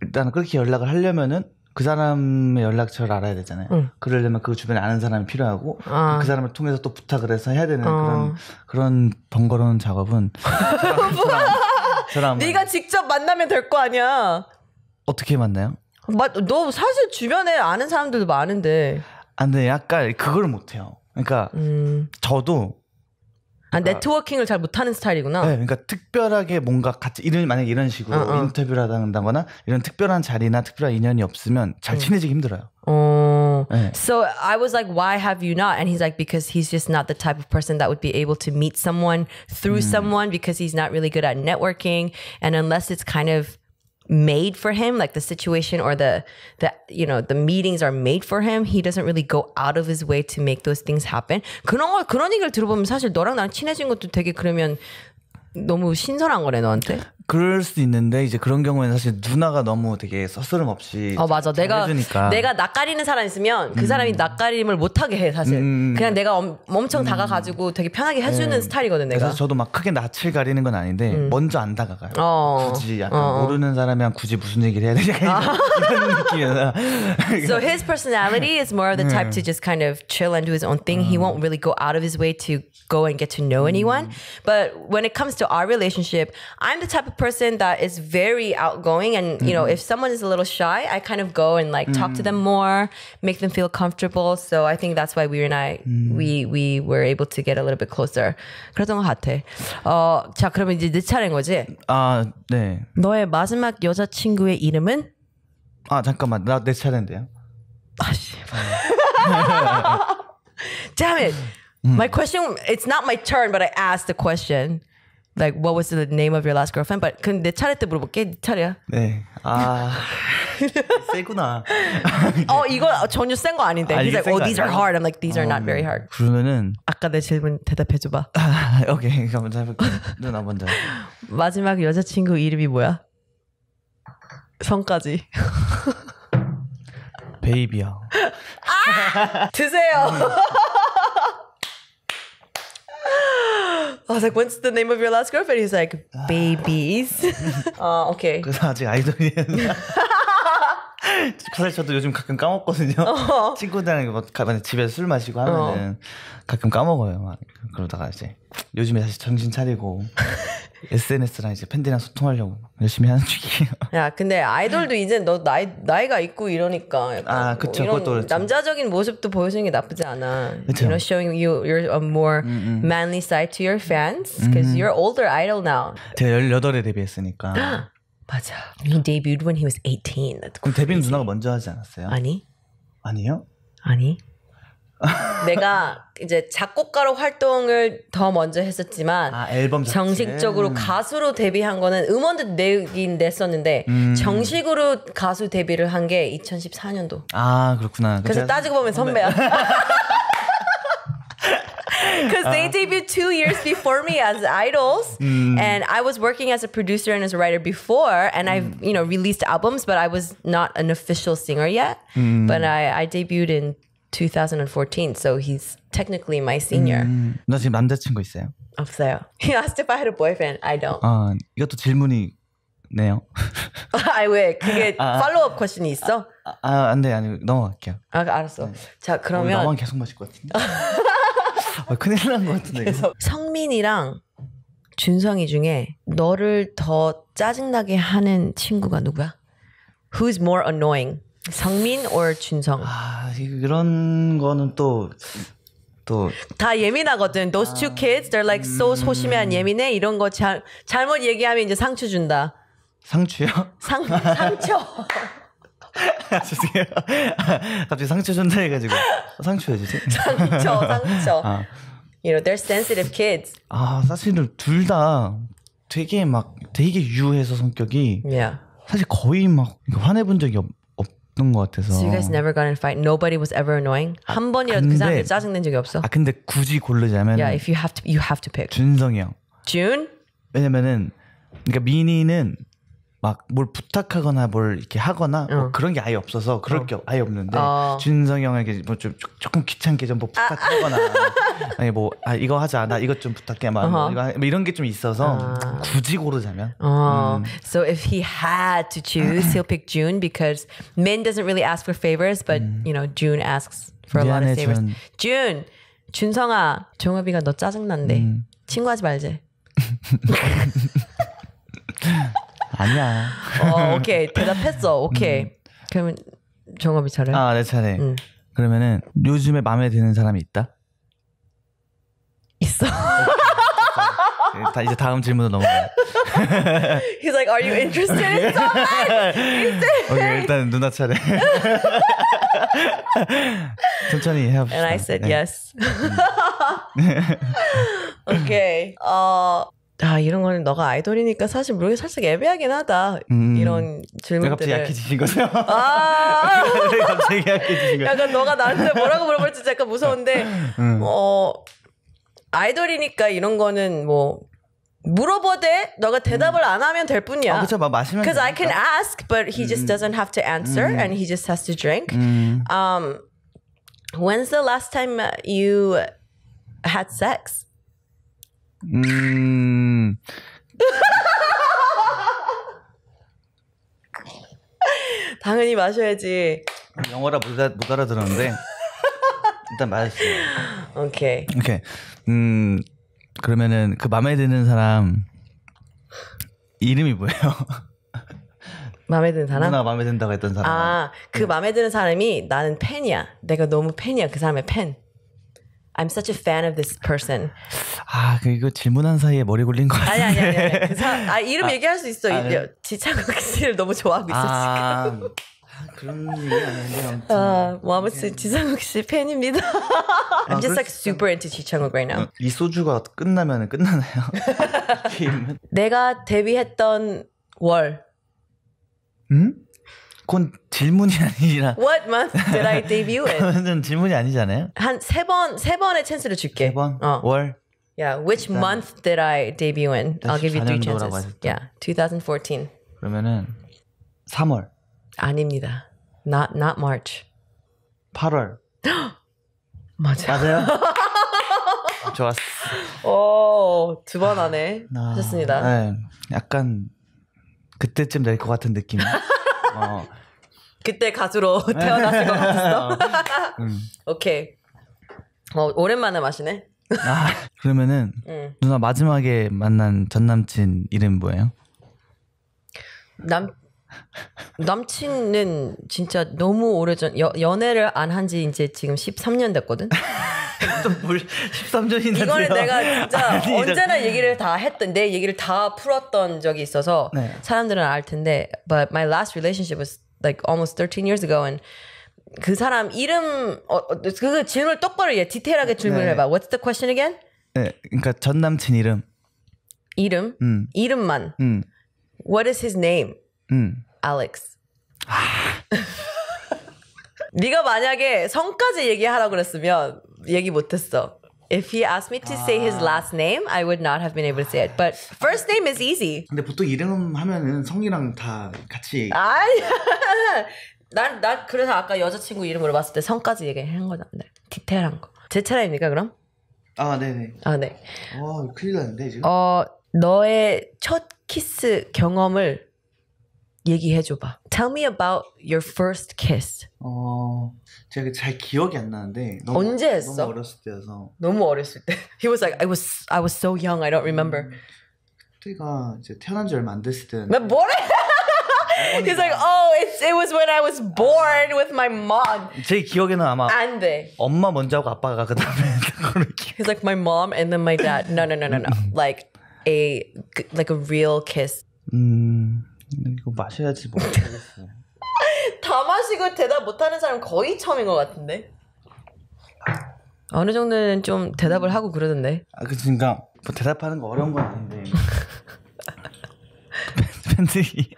일단 그렇게 연락을 하려면은 그 사람의 연락처를 알아야 되잖아요. 응. 그러려면 그 주변에 아는 사람이 필요하고 아. 그 사람을 통해서 또 부탁을 해서 해야 되는 어. 그런 그런 번거로운 작업은 (laughs) 저랑 네가 직접 만나면 될 거 아니야. 어떻게 만나요? 맞너 사실 주변에 아는 사람들도 많은데. 아, 근데 약간 그걸 못해요. 그러니까 음. 저도 아, 그러니까 네트워킹을 잘 못하는 스타일이구나. 네, 그러니까 특별하게 뭔가 같이 이런 만약 이런 식으로 어, 어. 인터뷰를 한다거나 이런 특별한 자리나 특별한 인연이 없으면 잘 음. 친해지기 힘들어요. 어... Mm. So I was like, why have you not? And he's like, because he's just not the type of person that would be able to meet someone through mm. someone because he's not really good at networking. And unless it's kind of made for him like the situation or the the you know the meetings are made for him he doesn't really go out of his way to make those things happen 그런 그런 얘기를 들어보면 사실 너랑 나랑 친해진 것도 되게 그러면 너무 신선한 거래 너한테 그럴 수 있는데 이제 그런 경우에는 사실 누나가 너무 되게 서스름 없이 어 맞아 내가 해주니까. 내가 낯가리는 사람 있으면 그 사람이 음. 낯가림을 못하게 해 사실 음. 그냥 내가 엄, 엄청 음. 다가가지고 되게 편하게 해주는 네. 스타일이거든 내가 그래서 저도 막 크게 낯을 가리는 건 아닌데 먼저 안 다가가요 어. 굳이 약간 어. 모르는 사람이랑 굳이 무슨 얘기를 해야 되냐 아. 이런 느낌이라 So his personality is more the type to just kind of chill and do his own thing he won't really go out of his way to go and get to know anyone but when it comes to our relationship I'm the type of person that is very outgoing and you know, mm-hmm. if someone is a little shy, I kind of go and like talk to them mm. more, make them feel comfortable. So I think that's why we and I mm. we we were able to get a little bit closer. 그랬던 것 같아. 어, 자, 그러면 이제 네 차례인 거지? 아, 네. 너의 마지막 여자친구의 이름은? 아, 잠깐만. 나 내 차례인데요. 아씨. 씨. (laughs) Damn it. My question it's not my turn but I asked the question. like what was the name of your last girlfriend? But 그럼 내 차례 때 물어볼게. 네 차례야. 네. 아 세구나. 어 이거 전혀 센거 아닌데. 아, He's like, oh these 아니야? are hard. I'm like, these are 어, not very hard. 그러면은 아까 내 질문 대답해줘봐. 아, 오케이, 그럼 먼저 해볼게. 누나 먼저. 마지막 여자친구 이름이 뭐야? 성까지. 베이비야. 아! 드세요. I was like, what's the name of your last girlfriend? He's like, ah. babies. uh, (laughs) (laughs) okay. (laughs) 사실 저도 요즘 가끔 까먹거든요. 어. (laughs) 친구들이랑 뭐 가면 집에 서술 마시고 하면은 어. 가끔 까먹어요. 막. 그러다가 이제 요즘에 다시 정신 차리고 SNS랑 (laughs) 이제 팬들이랑 소통하려고 열심히 하는 중이에요. 야, 근데 아이돌도 이제 너 나이 나이가 있고 이러니까 아, 그쵸, 뭐 이런 그렇죠. 남자적인 모습도 보여주는 게 나쁘지 않아. 그쵸. You know, showing you your a more 음, 음. manly side to your fans because 음. you're older idol now. 제가 18에 데뷔했으니까 (gasps) 아. 맞아. He debuted when he was 18. That's 그럼 데뷔 누나가 먼저 하지 않았어요? 아니. 아니요? 아니. (laughs) 내가 이제 작곡가로 활동을 더 먼저 했었지만 아, 앨범 자체. 정식적으로 가수로 데뷔한 거는 음원도 내긴 냈었는데 음. 정식으로 가수 데뷔를 한 게 2014년도. 아 그렇구나. 그래서 따지고 보면 선배야. (laughs) because uh, they debuted two years before me as idols, (laughs) mm. and I was working as a producer and as a writer before, and mm. I've you know released albums, but I was not an official singer yet. Mm. But I, I debuted in 2014, so he's technically my senior. 음, mm. 너 지금 남자친구 있어요? 없어요. He asked if I had a boyfriend. I don't. 아 이것도 질문이네요. I (laughs) 아왜 그게 follow up question이 있어? 아안돼 아, 아, 아니 넘어갈게요. 아 알았어. 네. 자 그러면 나만 계속 마실 것 같은데. (laughs) 아, 큰일 난것 같은데. 그래서 성민이랑 준성이 중에 너를 더 짜증나게 하는 친구가 누구야? Who's more annoying? 성민 or 준성? 아, 그런 거는 또 또 다 예민하거든. Those 아, two kids, they're like so 음. 소심한 예민해 이런 거 잘 잘못 얘기하면 이제 상처 준다. 상추요? 상 상처. (laughs) 죄송해요. 갑자기 상처 준다 해가지고 상처 해주세요. 상처, 상처. 아. You know, they're sensitive kids. 아 사실은 둘다 되게 막 되게 유해서 성격이 yeah. 사실 거의 막 화내본 적이 없. 없던 것 같아서. So you guys never got in a fight. Nobody was ever annoying. 아, 한 번이라도 그 사람이 짜증 낸 적이 없어. 아 근데 굳이 고르자면. Yeah, if you have to, you have to pick. 준성이 형. June. 왜냐면은 그러니까 미니는 막뭘 부탁하거나 뭘 이렇게 하거나 뭐 어. 그런 게 아예 없어서 그럴 어. 게 아예 없는데 어. 아. 준성 형에게 뭐 좀 조금 귀찮게 좀 뭐 부탁하거나 아. 니뭐 아 이거 하자 나 이것 좀 부탁해 막 뭐, 뭐 이런 게 좀 있어서 아. 굳이 고르자면. 어. 음. So if he had to choose, he'll pick June because Min doesn't really ask for favors, but 음. you know June asks for a lot of favors. 준. June, 준성아, 종업이가 너 짜증 난대. 음. 친구하지 말지. (laughs) (laughs) 아니야. 어, 오케이. 대답했어. 오케이. 음. 그러면 정업이 차례. 아, 내 네, 차례. 음. 그러면은 요즘에 마음에 드는 사람이 있다? 있어. (laughs) 다 이제 다음 질문으로 넘어가요. (laughs) He's like, are you interested in someone? (laughs) 오케이, 일단 누나 차례. 천천히 해봅시다. And I said 네. yes. 음. 오케이. okay. 어, 아 이런 거는 너가 아이돌이니까 사실 모르게 살짝 애매하긴 하다 음. 이런 질문들 갑자기 약해지신 거죠? 아 (laughs) 갑자기 약해지신 거 약간 너가 나한테 뭐라고 물어볼지 약간 무서운데 음. 어 아이돌이니까 이런 거는 뭐 물어보되 너가 대답을 음. 안 하면 될 뿐이야. 아, 그렇죠. 마시면. Because I can ask, but he just 음. doesn't have to answer, 음. and he just has to drink. 음. Um, when's the last time you had sex? 음. (laughs) 당연히 마셔야지. 영어라 못, 못 알아들었는데 일단 마셨어요. 오케이. 오케이. 음 그러면은 그 마음에 드는 사람 이름이 뭐예요? (laughs) 마음에 드는 사람? 누나 마음에 든다고 했던 사람. 아그 네. 마음에 드는 사람이 나는 팬이야. 내가 너무 팬이야 그 사람의 팬. I'm such a fan of this person. 아, 그 이거 질문한 사이에 머리 굴린 거 아니 아니 아니. 아니. 그 아, 이름 아, 얘기할 수 있어. 아, 네. 지창욱 씨를 너무 좋아하고 있어 아, 지금. 아, 그런 얘기 아닌데 아, 뭐 아무튼 네. 지창욱 씨 팬입니다. 아, I'm just like super into 지창욱 right now. 어, 이 소주가 끝나면 끝나나요? (laughs) (laughs) 게임은? 내가 데뷔했던 월. 음? 그건 질문이 아니라. What month did I debut it? 그건 질문이 아니잖아요. 한 세 번, 세 번의 찬스를 줄게. 세 번? 어. 월? Yeah, which month did I debut in? I'll give you three chances. Yeah, 2014. 그러면은 3월. 아닙니다. Not not March. 8월. 맞아. 맞아요. 좋았어. 오, 두 번 안에 하셨습니다. 네, 약간 그때쯤 될것 같은 느낌. 어. 그때 가수로 (laughs) 태어났을 것 같았어. 어. 음. 오케이. 어, 오랜만에 마시네. 아, 그러면은 (laughs) 응. 누나 마지막에 만난 전 남친 이름 뭐예요? 남 남친은 진짜 너무 오래전 여, 연애를 안 한지 이제 지금 13년 됐거든. 또뭘 13년이나 이거는 내가 진짜 (laughs) 아니, 언제나 얘기를 다 했던 내 얘기를 다 풀었던 적이 있어서 네. 사람들은 알 텐데 but my last relationship was like almost 13 years ago and 그 사람 이름 어, 어, 그 질문을 똑바로 얘 디테일하게 질문을 네. 해봐. What's the question again? 네, 그러니까 전 남친 이름. 이름? 음. 이름만. 음. What is his name? 음. Alex. 네가 만약에 성까지 얘기하라고 그랬으면 얘기 못했어. If he asked me to say his 아. last name, I would not have been able to say it. But first name is easy. 근데 보통 이름 하면은 성이랑 다 같이. 아니 (laughs) 난, 난 그래서 아까 여자친구 이름 물어봤을 때 성까지 얘기한 거잖아. 네, 디테일한 거. 제 차례입니까, 그럼? 아, 네네. 네. 아, 네. 와, 큰일 났는데, 지금. 어, 너의 첫 키스 경험을 Tell me about your first kiss. 어, 제가 잘 기억이 안 나는데 너무, 언제 했어? 너무 어렸을 때여서. 너무 어렸을 때. (laughs) He was like, I was, I was so young, I don't remember. 그때가 이제 태어난 지 얼마 안 됐을 나 뭐래? He's like, oh, it's, it was when I was born with my mom. 제 기억에는 아마 안 돼. 엄마 먼저 하고 아빠가 그 다음에 (laughs) He's like my mom and then my dad. No, no, no, no, no. (laughs) like a like a real kiss. 음. 이거 마셔야지 모다 뭐. (laughs) 마시고 대답 못하는 사람 거의 처음인 것 같은데. 어느 정도는 좀 대답을 하고 그러던데. 아, 그, 그니까, 뭐 대답하는 거 어려운 건 아닌데. (laughs) 팬들이.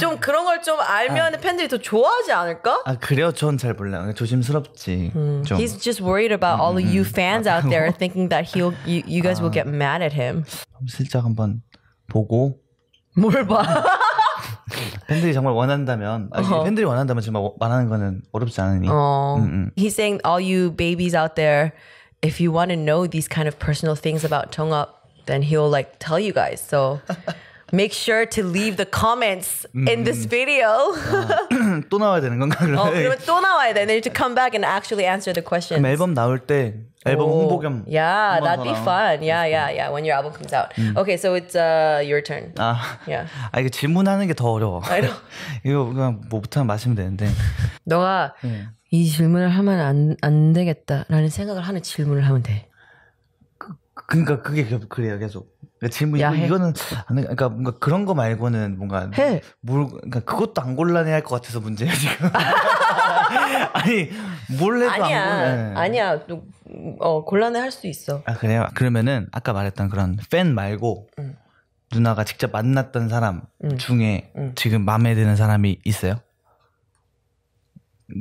좀 그런 걸 좀 알면 아, 팬들이 더 좋아하지 않을까? 아, 그래요? 전 잘 몰라요. 조심스럽지. 음. He's just worried about all of you 음, 음. fans out there (laughs) thinking that he'll, you, you guys 아, will get mad at him. 슬쩍 한번 보고. 뭘 봐. 팬들이 정말 원한다면 아니, uh-huh. 팬들이 원한다면 정말 말하는 거는 어렵지 않으니. Uh, mm-hmm. He's saying all you babies out there, if you want to know these kind of personal things about Tongup, then he'll like tell you guys. So make sure to leave the comments 음. in this video. 또 나와야 되는 건가 그러 어, 그러면 또 나와야 돼. They need to come back and actually answer the questions. 그럼 앨범 나올 때 앨범 오. 홍보 겸. Yeah, that'd be fun. Yeah, yeah, yeah. When your album comes out. 음. Okay, so it's uh, your turn. 아, yeah. 아 이게 질문하는 게 더 어려워. 이거 그냥 뭐못하 마시면 되는데. 너가 네. 이 질문을 하면 안, 안 되겠다라는 생각을 하는 질문을 하면 돼. 그러니까 그게 그래요 계속. 그러니까 질문 야, 이거, 뭐 이거는 그러니까 뭔가 그런 거 말고는 뭔가 해. 뭘 그러니까 그것도 안 곤란해할 것 같아서 문제예요 지금. (laughs) 아니 몰래도 아니야 안 네. 어, 곤란해. 아니야 어 곤란해할 수 있어. 아 그래요? 그러면은 아까 말했던 그런 팬 말고 음. 누나가 직접 만났던 사람 음. 중에 음. 지금 마음에 드는 사람이 있어요?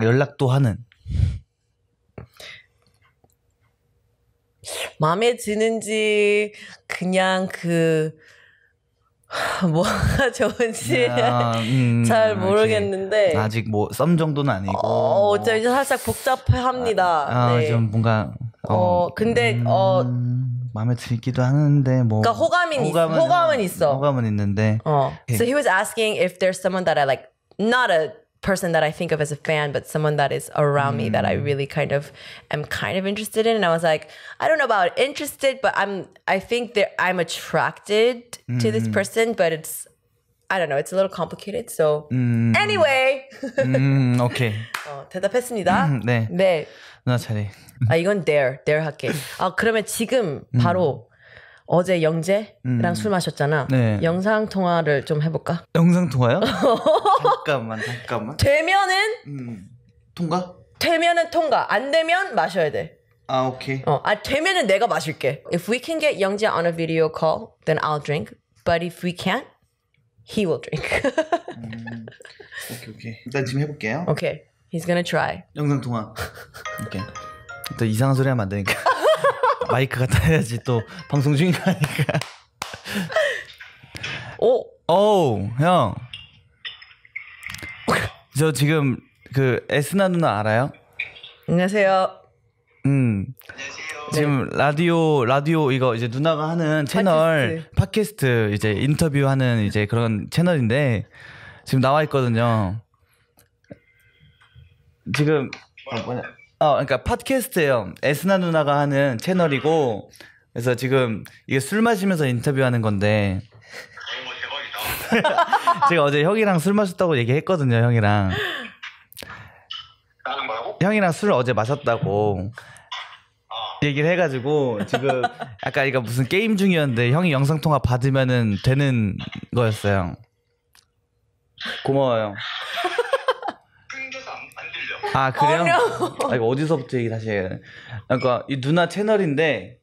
연락도 하는. 마음에 드는지 그냥 그 (laughs) 뭐가 좋은지 아, 음, 잘 모르겠는데 아직, 아직 뭐, 뭐썸 정도는 아니고 어, 어차피 살짝 복잡합니다. 아, 아, 네. 좀 뭔가 어, 어 근데 음, 어 마음에 들기도 하는데 뭐 그러니까 호감은 호감은, 있, 호감은 어, 있어. 호감은 있는데. 어. Okay. 예. So he was asking if there's someone that I like not a person that I think of as a fan, but someone that is around mm. me that I mm. really kind of am kind of interested in. And I was like, I don't know about interested, but I'm I think that I'm attracted mm. to this mm. person, but it's I don't know, it's a little complicated. So mm. anyway. Mm, okay. (laughs) 어, 대답했습니다. 음, 네. 네. 나 잘해. 아 이건 dare, dare 할게. 아 그러면 지금 바로 어제 영재랑 음. 술 마셨잖아. 네. 영상 통화를 좀 해볼까? 영상 통화요? (laughs) 잠깐만, 잠깐만. 되면은 음. 통과? 되면은 통과. 안 되면 마셔야 돼. 아, 오케이. 어, 아 되면은 내가 마실게. If we can get 영재 on a video call, then I'll drink. But if we can't, he will drink. (laughs) 음. 오케이, 오케이. 일단 지금 해볼게요. 오케이. He's gonna try. 영상 통화. 오케이. 또 이상한 소리 하면 안 되니까. 마이크가 타야지 또 방송 중인 거니까. 아 오. 오, 형. 저 지금 그 에스나 누나 알아요? 안녕하세요. 음. 안녕하세요. 지금 네. 라디오 라디오 이거 이제 누나가 하는 채널 팟캐스트. 팟캐스트 이제 인터뷰하는 이제 그런 채널인데 지금 나와 있거든요. 지금 어, 뭐냐? 어, 그러니까 팟캐스트예요. 에스나 누나가 하는 채널이고 그래서 지금 이게 술 마시면서 인터뷰하는 건데 (laughs) 제가 어제 형이랑 술 마셨다고 얘기했거든요, 형이랑. 형이랑 술 어제 마셨다고 얘기를 해가지고 지금 아까 이거 무슨 게임 중이었는데 형이 영상 통화 받으면은 되는 거였어요. 고마워요. (laughs) 아 (laughs) 그래요? 아 이거 어디서부터 얘기 다시 해야 그러니까 이 누나 채널인데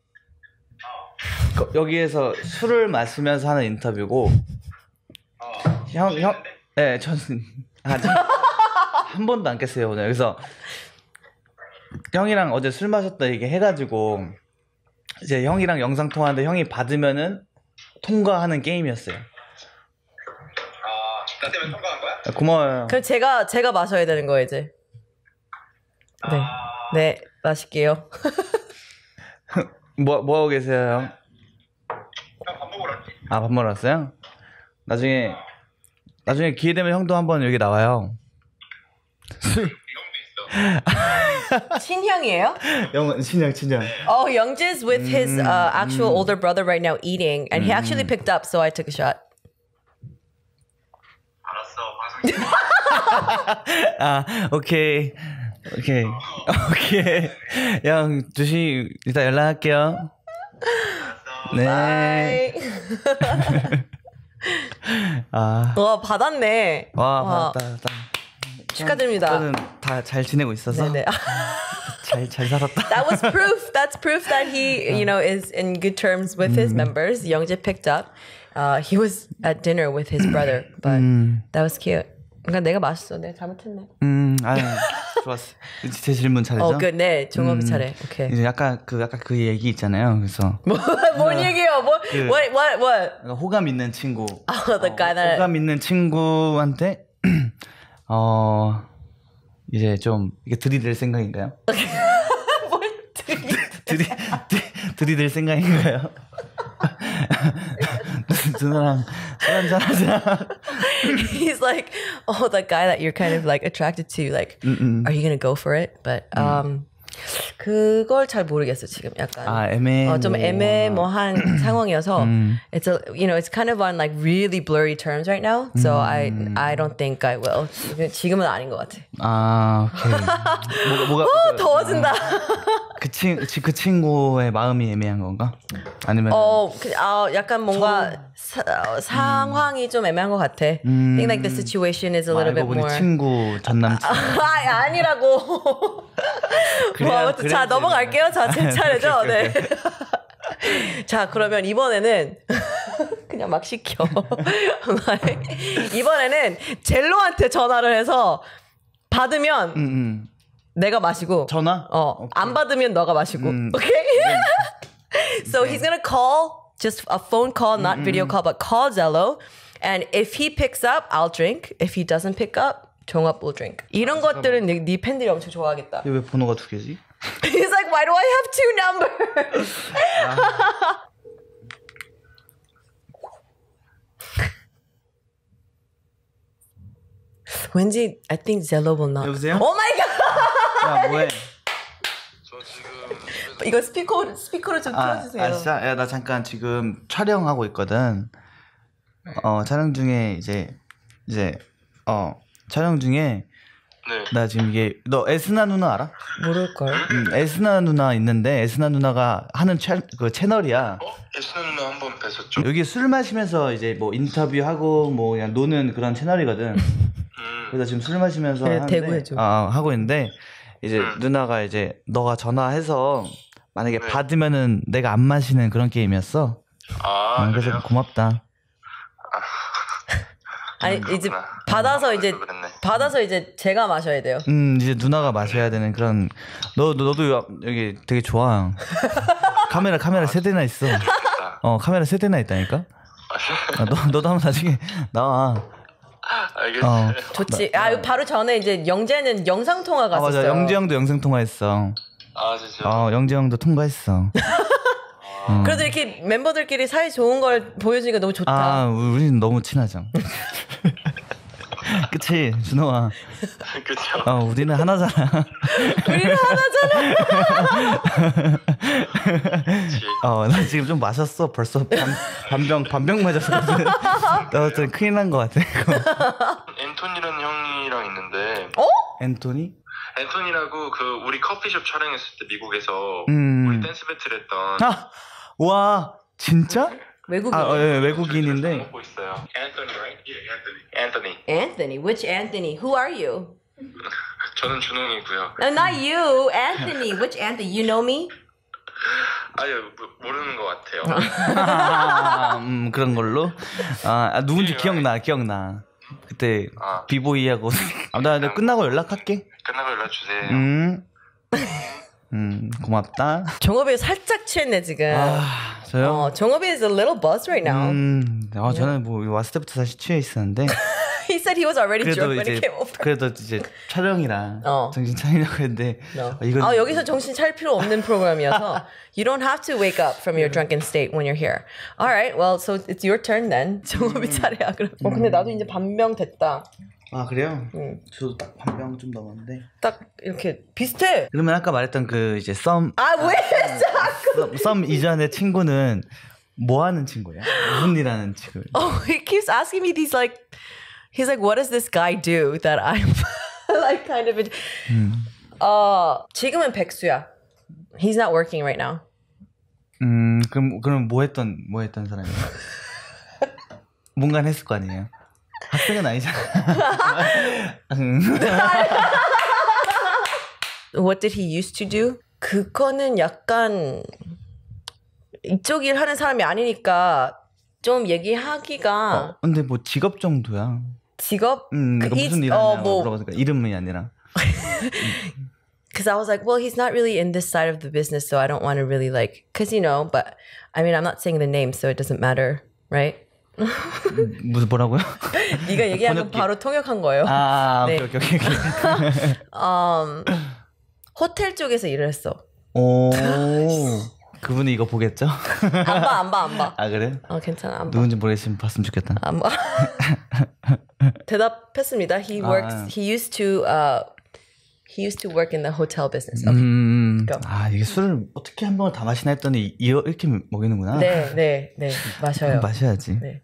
여기에서 술을 마시면서 하는 인터뷰고 어, 형 형, 네 저는 (laughs) 아직 한 번도 안 깼어요 오늘. 그래서 형이랑 어제 술 마셨다 얘기 해가지고 이제 형이랑 영상 통화하는데 형이 받으면은 통과하는 게임이었어요. 아 나 때문에 통과한 거야? 고마워요. 그럼 제가 제가 마셔야 되는 거예요 이제. 네. 네, 마실게요. 뭐, 뭐 하고 계세요, 형? 밥 먹으러 왔지. 아, 밥 먹으러 왔어요? 나중에, 나중에 기회 되면 형도 한번 여기 나와요. 친형이에요? 영, 친형, 친형. Oh, Youngji is with his uh, actual older brother right now eating, and he actually picked up, so I took a shot. 알았어, 방송. 아, 오케이. 오케이. 오케이. 형, 두시 이따 연락할게요. 네. 아. 와, 받았네. 와, 와. 받았다, 받았다. 축하드립니다. 다잘 지내고 있어서. 네네. 잘, 잘 살았다. That was proof. That's proof that he, you know, is in good terms with his members. 영재 picked up. Uh, he was at dinner with his brother, but that was cute. 그러니까 내가 맞았어. 내가 잘못했네. 음, 아, 좋았어. (laughs) 제 질문 차례죠. 어, 그, 네, 종업 음, 차례. 오케이. 이제 약간 그 약간 그 얘기 있잖아요. 그래서 (laughs) 뭐, 뭔 어, 얘기요? 뭐, 그, what, what, what? 그러니까 호감 있는 친구. 아, 어, 어, 호감 있는 친구한테 (clears throat) 어 이제 좀 이게 들이댈 생각인가요? (laughs) 뭘 들이? 들이 들이댈 생각인가요? (laughs) (laughs) he's like, oh, that guy that you're kind of like attracted to. Like, Mm-mm. are you gonna go for it? But mm. um, 그걸 잘 모르겠어 지금 약간 아, 애매 어, 좀 애매모한 상황이어서 음. it's a, you know it's kind of on like really blurry terms right now so 음. I I don't think I will 지금은 아닌 것 같아 아 오케이 뭐가 뭐가 오, 더워진다 그친그 그, 그 친구의 마음이 애매한 건가 아니면 어 그, 아, 약간 뭔가 저... 사, 어, 상황이 음. 좀 애매한 것 같아 음. think like the situation is a little bit more 친구 전 남친 아, 아니라고 와, 그래, 자 넘어갈게요. 자제 차례죠. 네. 자 그러면 이번에는 그냥 막 시켜. 이번에는 젤로한테 전화를 해서 받으면 음, 음. 내가 마시고 전화? 어 안 받으면 너가 마시고 음. 오케이. so he's gonna call just a phone call, not video call, but call Zello. And if he picks up, I'll drink. If he doesn't pick up, 종합불 d r 크 이런 아, 것들은 네, 네 팬들이 엄청 좋아하겠다. 왜 번호가 두 개지? (laughs) He's like, why do I have two numbers? 아. 왠지 I think Zello will not. 여보세요? Oh my god! 야 아, 뭐해? (laughs) 이거 스피커 스피커로 좀 아, 틀어주세요. 아 진짜? 야나 잠깐 지금 촬영하고 있거든. 어 촬영 중에 이제 이제 어 촬영 중에 네. 나 지금 이게 너 에스나 누나 알아? 모를걸. 음. 음, 에스나 누나 있는데 에스나 누나가 하는 채, 그 채널이야. 어? 에스나 누나 한 번 뵀었죠. 여기 술 마시면서 이제 뭐 인터뷰하고 뭐 그냥 노는 그런 채널이거든. 음. 그래서 지금 술 마시면서 그 하는데, 아, 아, 하고 있는데 이제 음. 누나가 이제 너가 전화해서 만약에 네. 받으면은 내가 안 마시는 그런 게임이었어. 아, 아 그래서 그래요? 고맙다. 아니 이제 받아서 아, 이제 받아서 이제 제가 마셔야 돼요. 음 이제 누나가 마셔야 되는 그런 너 너도 여기 되게 좋아. (laughs) 카메라 카메라 세 대나 있어. 아, 어 카메라 세 대나 있다니까. 아, 너 너도 한번 나중에 나와. 알겠 어, 좋지. 나, 아 어. 바로 전에 이제 영재는 영상 통화 갔었어. 아, 맞아. 영재 형도 영상 통화했어. 아 진짜. 어 영재 형도 통과했어. (laughs) 음. 그래도 이렇게 멤버들끼리 사이 좋은 걸 보여주니까 너무 좋다. 아, 우리는 너무 친하죠. (laughs) 그치 준호아 그쵸 어, 우리는 하나잖아 우리는 하나잖아 어나 지금 좀 마셨어 벌써 반, 반병 반병 맞았어 나좀 큰일 난 것 같아 엔톤이라는 형이랑 있는데 어? 앤토니? 앤토니라고 그 우리 커피숍 촬영했을 때 미국에서 음. 우리 댄스 배틀 했던 아! 와 진짜? 외국인. 아, 예, 외국인인데. 먹고 있어요. Anthony, right? Yeah, Anthony. Anthony. Anthony, which Anthony? Who are you? 저는 준홍이고요. No, not you, Anthony. Which Anthony? You know me? 아니요 모르는 것 같아요. 아, 음, 그런 걸로. 아 누군지 기억나 기억나. 그때 아. 비보이하고. 아나 끝나고 연락할게. 끝나고 연락 주세요. 음. 음, 고맙다. 종업이 살짝 취했네 지금. 아, 저요? 어, 종업이 is a little buzz right now. 음, 아, 어, 저는 뭐 왔을 때부터 사실 취해 있었는데. he said he was already drunk when he came over. 그래도 이제 촬영이라 어. 정신 차리려고 했는데 no. 어, 이건... 아 여기서 정신 차릴 필요 없는 프로그램이어서 you don't have to wake up from your drunken state when you're here. All right, well, so it's your turn then. 종업이 차례야 그럼. 어 근데 나도 이제 반명 됐다. 아 그래요? 응. 저도 딱 한 병좀 넘었는데. 딱 이렇게 비슷해. 그러면 아까 말했던 그 이제 썸. 아, 아 왜? 그 썸, 썸 이전의 친구는 뭐 하는 친구야? 무슨 일 하는 친구? (laughs) Oh, he keeps asking me these like, he's like, what does this guy do that I'm (laughs) like kind of. 음. 어 지금은 백수야. He's not working right now. 음 그럼 그럼 뭐 했던 뭐 했던 사람이야? (laughs) 뭔가 했을 거 아니에요? 학생은 아니잖아. What did he used to do? 그거는 약간 이쪽 일 하는 사람이 아니니까 좀 얘기하기가. 어, 근데 뭐 직업 정도야. 직업? 음, 이거 무슨 일 하냐고 어, 뭐. 물어봤으니까 이름이 아니라. Because I was like, well, he's not really in this side of the business, so I don't want to really like, because you know, but I mean, I'm not saying the name, so it doesn't matter, right? 무슨 뭐라고요? 네가 얘기한 번역기. 건 바로 통역한 거예요. 아, (laughs) 네. 오케이, 오케이, 오케이. u (laughs) 음, 호텔 쪽에서 일을 했어. 오. (laughs) 그분이 이거 보겠죠? 안 봐, 안 봐, 안 봐. 아, 그래? 어, 괜찮아, 안 봐. 누군지 모르겠지만 봤으면 좋겠다. 안 봐. 대답했습니다. He 아. works, 아. he used to, uh, he used to work in the hotel business. 음, okay. 음, 음, go. 아, 이게 술을 어떻게 한 번을 다 마시나 했더니 이렇게 먹이는구나. 네, 네, 네. 마셔요. 마셔야지. 네.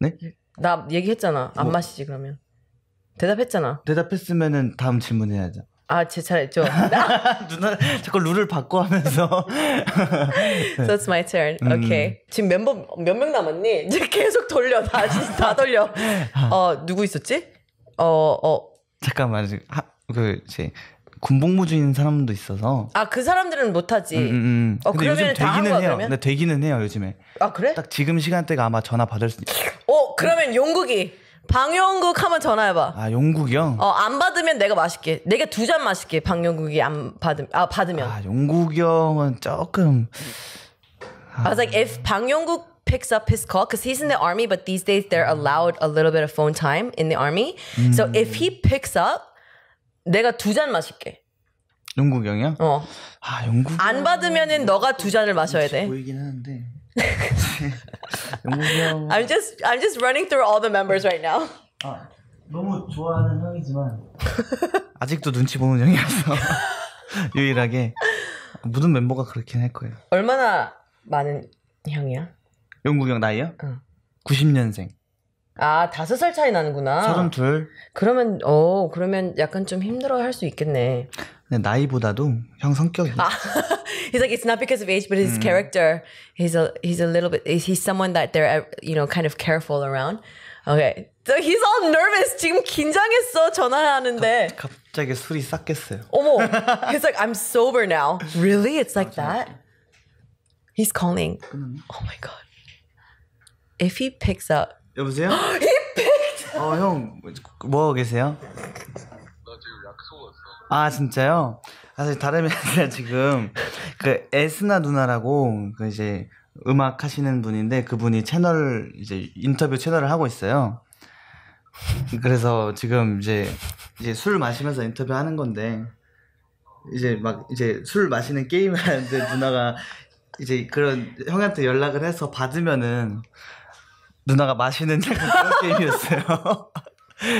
네? 음, 나 얘기했잖아. 안 뭐? 마시지 그러면. 대답했잖아. 대답했으면은 다음 질문 해야죠. 아, 제 차례죠. (laughs) 누나 자꾸 룰을 바꿔 하면서. (laughs) so it's my turn. 음. Okay. 지금 멤버 몇 명 남았니? (laughs) 이제 계속 돌려. 다시 다 돌려. 아. 어, 누구 있었지? 어, 어. 잠깐만. 하, 그, 제 군복무 중인 사람도 있어서 아 그 사람들은 못하지. 음, 음, 음, 어, 근데 요즘 되기는 해요. 그러면? 근데 되기는 해요 요즘에. 아 그래? 딱 지금 시간대가 아마 전화 받을 수. 어 그러면 용국이 방영국 한번 전화해봐. 아 용국이요? 어안 받으면 내가 마실게. 내가 두 잔 마실게. 방영국이 안 받음 아 받으면. 아용국 형은 조금. 아. I was like if 방영국 picks up his call because he's in the army, but these days they're allowed a little bit of phone time in the army. m So 음. if he picks up, 내가 두 잔 마실게. 영국 형이야? 어. 아 영국. 안 받으면은 너가 두 잔을 마셔야 돼. 보이긴 하는데. (laughs) 영국 형. I'm just I'm just running through all the members right now. 아 너무 좋아하는 형이지만 (laughs) 아직도 눈치 보는 형이라서 (laughs) 유일하게 모든 멤버가 그렇긴 할 거예요. 얼마나 많은 형이야? 영국 형 나이요? 응. 90년생. 아, 다섯 살 차이 나는구나. 서른 둘. 그러면, 어, 그러면 약간 좀 힘들어 할 수 있겠네. 근데 나이보다도 형 성격이. 아, he's like it's not because of age, but his 음. character. He's a he's a little bit. He's someone that they're you know kind of careful around. Okay, so he's all nervous. 지금 긴장했어 전화하는데. 갑, 갑자기 술이 싹 깼어요. 어머, he's like I'm sober now. Really? It's like that? He's calling. Oh my god. If he picks up. 여보세요? 이펙트. 어, 형, 뭐 하고 계세요? 아 진짜요? 아, 사실 다름이 아니라 (laughs) 지금 그 에스나 누나라고 그 이제 음악 하시는 분인데 그분이 채널 이제 인터뷰 채널을 하고 있어요. 그래서 지금 이제 이제 술 마시면서 인터뷰 하는 건데 이제 막 이제 술 마시는 게임을 하는데 누나가 이제 그런 형한테 연락을 해서 받으면은 누나가 마시는 약간 그런 (laughs) 게임이었어요.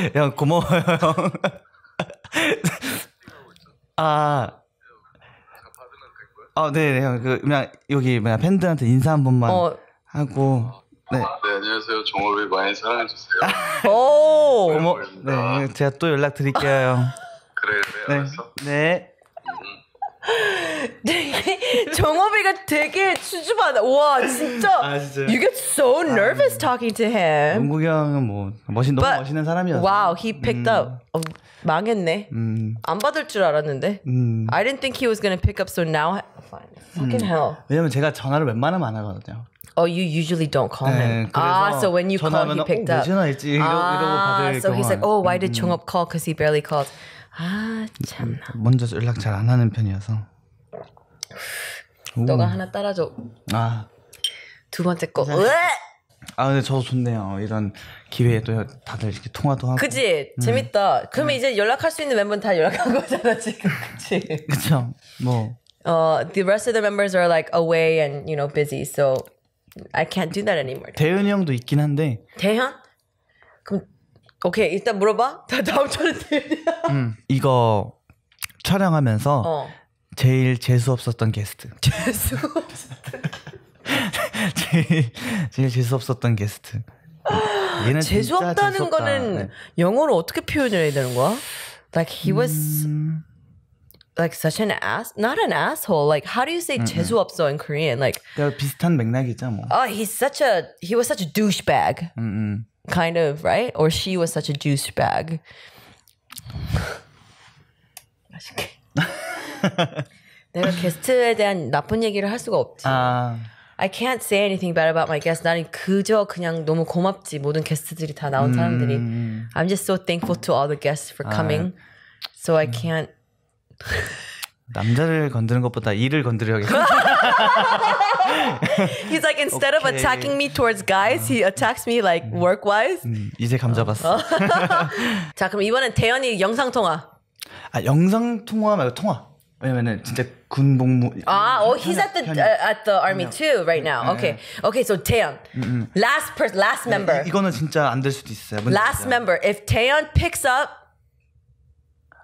(laughs) 형 고마워요 형. (laughs) 아. 아, 네, 네, 형. 그, 그냥, 여기, 뭐야, 팬들한테 인사 한 번만 어. 하고. 네. 네, 안녕하세요. 종업이 많이 사랑해주세요. 오! 고모, 네, 제가 또 연락드릴게요. 그래, 그 네. 알았어. 네. 되게 정호비가 되게 수줍하다. 와 진짜. 아 진짜. You get so nervous 아, talking to him. 문국이 형은 뭐 멋있 너무 But, 멋있는 사람이었어. Wow, he picked 음. up. 어, 망했네. 음. 안 받을 줄 알았는데. 음. I didn't think he was gonna pick up, so now fucking 음. hell. 왜냐면 제가 전화를 웬만하면 안 하거든요. Oh, you usually don't call 네, him. Ah, so when you call, he picked 어, up. 전화했지 이러, 아, 이러고 받을 so 경우. So he's like, oh, why did 음. Chung Up call? Because he barely calls. 아 참나. 그 먼저 연락 잘 안 하는 편이어서. 너가 오. 하나 따라줘. 아. 두 번째 거. 아 근데 저도 좋네요. 이런 기회에 또 다들 이렇게 통화도 하고. 그지 음. 재밌다. 그러면 음. 이제 연락할 수 있는 멤버는 다 연락한 거잖아 지금. 그치. (laughs) 그쵸. 뭐. 어, uh, the rest of the members are like away and you know busy, so I can't do that anymore. 대현이 형도 있긴 한데. 대현? 그럼 오케이 일단 물어봐. 다음 주에. 음 이거 촬영하면서 어. 제일 재수 없었던 게스트. 재수 없었던. 제일 제일 재수 없었던 게스트. 얘는 재수 없다는 거는 네. 영어로 어떻게 표현을 해야 되는 거야? Like he was 음... like such an ass, not an asshole. Like how do you say 음, 재수 없어 in Korean? Like 비슷한 맥락이죠 뭐. Oh, he's such a he was such a douchebag. 음, 음. kind of right or she was such a juice bag 내가 게스트에 대한 나쁜 얘기할 수가 없지 I can't say anything bad about my guests 나는 그저 그냥 너무 고맙지 모든 게스트들이 다 나온 사람들이 I'm just so thankful to all the guests for coming 아. so I can't 남자를 건드는 것보다 일을 건드려야겠다 He's like instead okay. of attacking me towards guys, he attacks me like 음, work wise. 음, 이제 감 잡았어. 어. 자, 그럼 이번엔 대현이 영상 통화. 아, 영상 통화 말고 통화. 왜냐면은 진짜 군 복무. 아, oh, he's at the uh, at the army too right now. Okay, okay. So Taeyeon, last per last member. 이거는 진짜 안 될 수도 있어요. Last member. If Taeyeon picks up.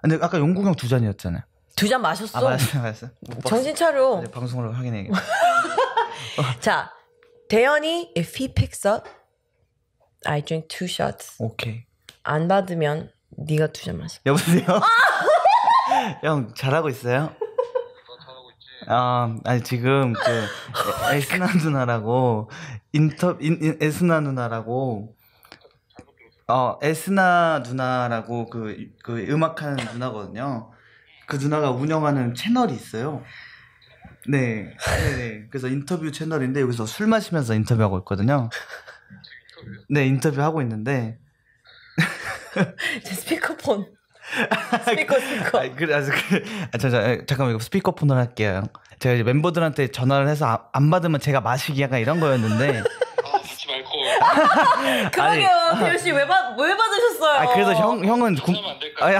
근데 아까 영국 형두 잔이었잖아요. 두잔 마셨어. 아, 맞았어, 맞았어. 뭐 정신 차려. 이제 방송으로 확인해. (laughs) 자, 대현이 if he picks up, I drink two shots. 오케이. 안 받으면 네가 두 잔 마셔. 여보세요. (laughs) 형 잘하고 있어요? 아, 아니 지금 그 에스나 누나라고 인터 에스나 누나라고 어 에스나 누나라고 그그 그 음악하는 누나거든요. 그 누나가 운영하는 채널이 있어요. 네. 네네. 네. 그래서 인터뷰 채널인데 여기서 술 마시면서 인터뷰하고 있거든요. 네, 인터뷰하고 있는데. 제 스피커폰. 스피커 스피커. 아, 그래, 아, 그래. 아, 저, 저, 아, 잠깐만 이거 스피커폰으로 할게요. 제가 이제 멤버들한테 전화를 해서 아, 안 받으면 제가 마시기 약간 이런 거였는데. 아, 받지 말고. (laughs) 그러게요, 아니, 그 씨왜 받, 왜 받으셨어요? 아, 그래서 형, 형은. 구... 안 될까요?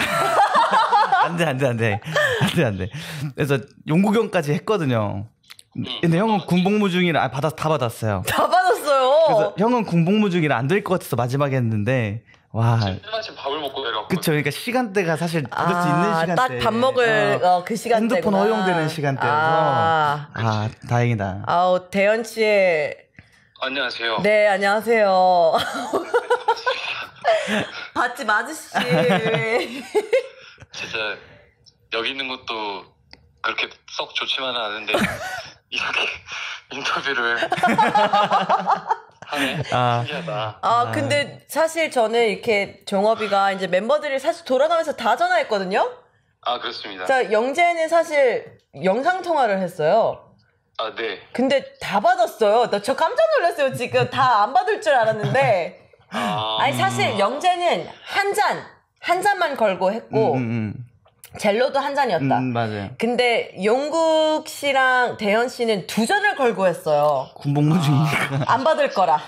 안 돼, 안 돼, 안 돼. 안 돼, 안 돼. 그래서 용구경까지 했거든요. 근데 음. 형은 군복무 중이라 아, 받아다 받았어요. 다 받았어요. 그래서 형은 군복무 중이라 안 될 것 같아서 마지막에 했는데 와. 마침 밥을 먹고 내려 그쵸. 그러니까 시간대가 사실 받을 아, 수 있는 시간대. 딱 밥 먹을 어, 어, 그 시간대. 핸드폰 허용되는 시간대여서. 아, 아 다행이다. 아우 대현 씨의. 안녕하세요. 네 안녕하세요. (laughs) (laughs) 받지 마즈 씨. (laughs) 진짜 여기 있는 것도 그렇게 썩 좋지만은 않은데 (laughs) 이렇게 인터뷰를 (laughs) 하네. 아. 신기하다. 아, 아, 근데 사실 저는 이렇게 종업이가 이제 멤버들이 사실 돌아가면서 다 전화했거든요. 아 그렇습니다. 자, 영재는 사실 영상 통화를 했어요. 아 네. 근데 다 받았어요. 나 저 깜짝 놀랐어요. 지금 다 안 받을 줄 알았는데. (laughs) 아... 아니 사실 영재는 한잔 한 잔만 걸고 했고 음, 음, 음, 젤로도 한 잔이었다. 음, 맞아요. 근데 용국 씨랑 대현 씨는 두 잔을 걸고 했어요. 군복무 중이니까. 아, 안 받을 거라.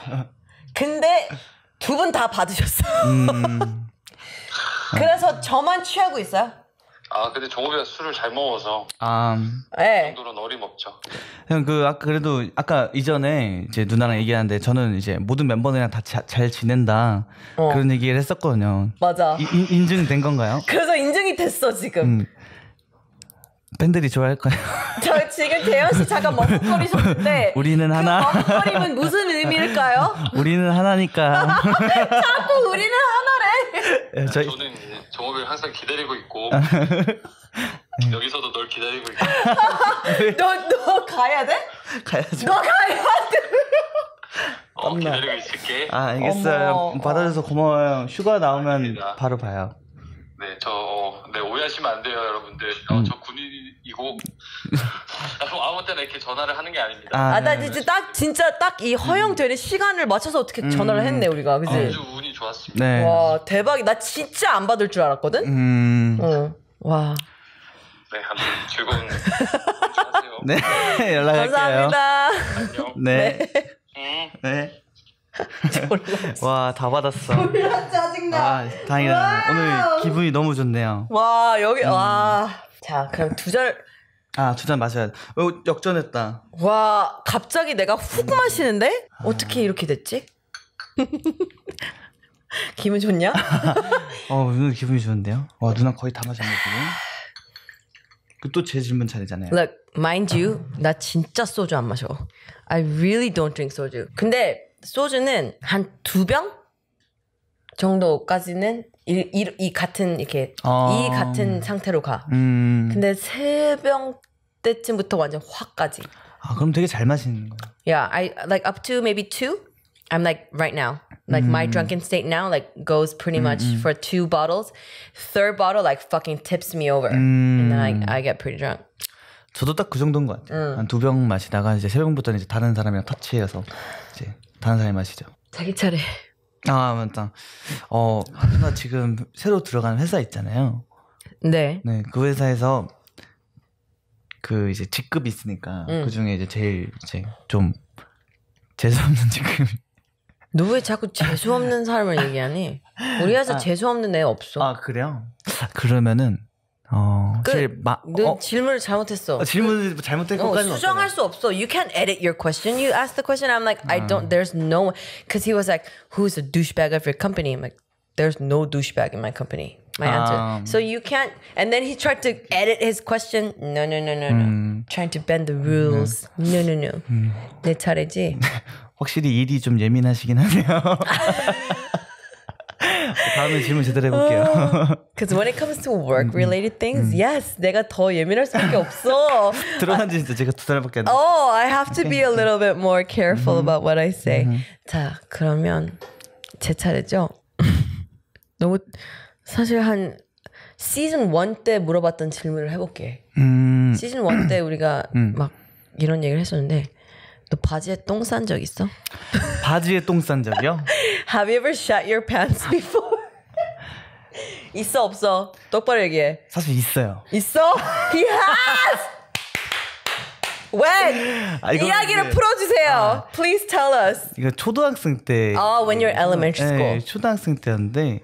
근데 두 분 다 받으셨어요. 음. (laughs) 그래서 저만 취하고 있어요. 아 근데 종업이가 술을 잘 먹어서 아. 예. 그 정도는 어림없죠. 그냥 그 아까 그래도 아까 이전에 이제 누나랑 얘기하는데 저는 이제 모든 멤버들이랑 다 잘 지낸다 어. 그런 얘기를 했었거든요. 맞아. 이- 인- 인증된 건가요? (laughs) 그래서 인증이 됐어 지금. 음. 팬들이 좋아할 거예요. (laughs) 저 지금 대현 씨 잠깐 머뭇거리셨는데 (laughs) 우리는 하나. 그 머뭇거림은 무슨 의미일까요? 우리는 하나니까. 자꾸 우리는 하나 네, 저희... 저는 종업을 항상 기다리고 있고 아, (laughs) 네. 여기서도 널 기다리고 있고 (laughs) 너, 너 가야 돼? 가야지너 가야 돼 어, 기다리고 있을게 아 알겠어요 어머. 받아줘서 고마워요 휴가 나오면 아닙니다. 바로 봐요 네, 저, 어, 네, 오해하시면 안 돼요, 여러분들. 어, 음. 저 군인이고, (laughs) 아무 때나 이렇게 전화를 하는 게 아닙니다. 아, 아 나 네, 이제 네. 딱, 진짜 딱 이 허용되는 음. 시간을 맞춰서 어떻게 음. 전화를 했네, 우리가. 그지? 아주 운이 좋았습니다. 네. 와, 대박이. 나 진짜 안 받을 줄 알았거든? 음. 어, 와. 네, 아무 즐거운. (laughs) 네, (laughs) 연락할게요. 감사합니다. 안녕. 네. 네. 음. 네. (laughs) 와, 다 받았어. 졸라 짜증나. 아, 다행이다. 오늘 기분이 너무 좋네요. 와, 여기, 음. 와. 자, 그럼 두 잔. 아, 두 잔 마셔야 돼. 어, 역전했다. 와, 갑자기 내가 훅 마시는데? 어떻게 이렇게 됐지? (laughs) 기분 좋냐? (laughs) 어, 오늘 기분이 좋은데요? 와, 누나 거의 다 마셨네, 지금. 그 또 제 질문 차례잖아요. Look, mind you, 나 진짜 소주 안 마셔. I really don't drink 소주. 근데 소주는 한두 병 정도까지는 이, 이, 이 같은 이렇게 아. 이 같은 상태로 가. 음. 근데 세 병 때쯤부터 완전 확까지. 아 그럼 되게 잘 마시는 거야. Yeah, I like up to maybe two. I'm like right now. Like mm. y drunken state now like goes pretty much m for two bottles. Third bottle like fucking tips me over. m And then I I get pretty drunk. 저도 딱 그 정도인 것 같아요. 한두 병 마시다가 이제 세병부터 이제 다른 사람이랑 터치해서 이제 다른 사람이 마시죠. 자기 차례. 아 맞다. 어 한준아 지금 새로 들어간 회사 있잖아요. 네. 네그 회사에서 그 이제 직급이 있으니까 음. 그 중에 이제 제일 이제 좀 재수 없는 직급. 누구의 자꾸 재수 없는 사람을 얘기하니? 우리 회사 아, 재수 없는 애 없어. 아 그래요? 그러면은 어, 끝. 사실 마, 어, 질문을 잘못했어. 아, 질문을 잘못된 것까지 어, 수정할 수 없어. You can't edit your question. You ask the question. I'm like, 아. I don't. There's no one. Because he was like, who's the douchebag of your company? I'm like, there's no douchebag in my company. My answer. Um. So you can't. And then he tried to edit his question. No, no, no, no, no. 음. Trying to bend the rules. 음. No, no, no. 음. 내 차례지. 확실히 일이 좀 예민하시긴 하네요. 다음에 질문 제대로 해볼게요. Because when it comes to work-related things, yes, 내가 더 예민할 수밖에 없어. 들어간 지 진짜 제가 두 달밖에 안 돼. Oh, I have to be a little bit more careful about what I say. 자, 그러면 제 차례죠. 너무 사실 한 시즌 1때 물어봤던 질문을 해볼게. 음. 시즌 1때 우리가 음. 막 이런 얘기를 했었는데 너 바지에 똥 싼 적 있어? 바지에 똥싼 적이요? Have you ever shot your pants before? 있어 없어? 똑바로 얘기해. 사실 있어요. 있어? He has. When? 아, 이야기를 근데, 풀어주세요. 아, Please tell us. 이거 초등학생 때. 아, oh, when you're elementary school. 네, 초등학생 때였는데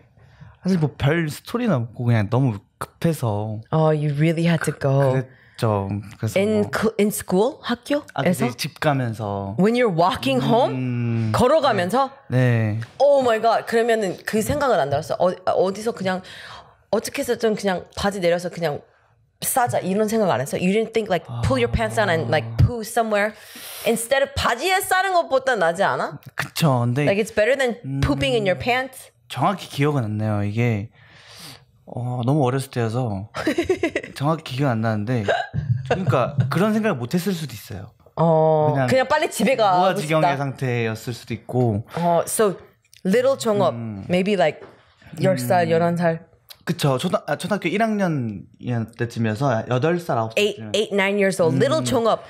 사실 뭐 별 스토리는 없고 그냥 너무 급해서. Oh, you really had to go. 그, 있죠. 그래서 in in school 학교에서 아, 집 가면서 when you're walking home 음... 걸어가면서 네. 오 마이 갓. 그러면은 그 생각은 안 들었어. 어, 어디서 그냥 어떻게 해서좀 그냥 바지 내려서 그냥 싸자 이런 생각 안 했어. You didn't think like pull your pants down and like poo somewhere instead of 바지에 싸는 것보다 나지 않아? 그쵸. 근데 like it's better than pooping 음... in your pants. 정확히 기억은 안 나요. 이게 어, 너무 어렸을 때여서 (laughs) 정확히 기억 안 나는데 그러니까 그런 생각을 못 했을 수도 있어요. 어, 그냥, 그냥 빨리 집에 가. 고 무아지경의 상태였을 수도 있고. 어, so little 정업 음. maybe like 10살, 음. 11살. 그쵸. 초등, 아, 초등학교 1학년 때쯤이어서 8살, 9살. 8, 8 9 years old. 음. Little 종업.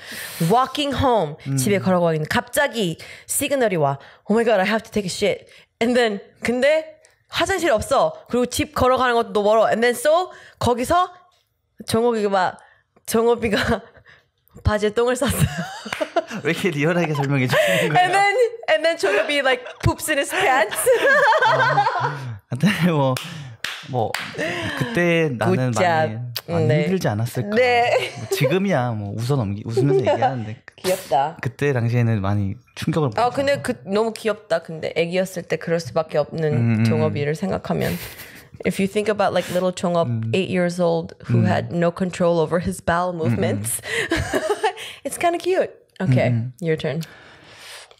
Walking home. 음. 집에 걸어가는. 갑자기 시그널이 와. Oh my god, I have to take a shit. And then, 근데 화장실 없어. 그리고 집 걸어가는 것도 멀어. And then so 거기서 정옥이가 막 정옥이가 (laughs) 바지에 똥을 쌌어요. (laughs) 왜 이렇게 리얼하게 설명해 주시는 거예요? And then and then 정옥이 like poops in his pants. 아, 아, 아. 근데 뭐뭐 뭐, 그때 나는 많이 많이 네. 힘들지 않았을까. 네. 뭐 지금이야 뭐 웃어 넘기 웃으면서 얘기하는데. 귀엽다. 그때 당시에는 많이 충격을. 아 받았죠. 근데 그 너무 귀엽다. 근데 아기였을 때 그럴 수밖에 없는 음, 종업이를 생각하면. If you think about like little Chongop, mm. eight years old, who mm. had no control over his bowel movements, it's kind of cute. Okay, your turn.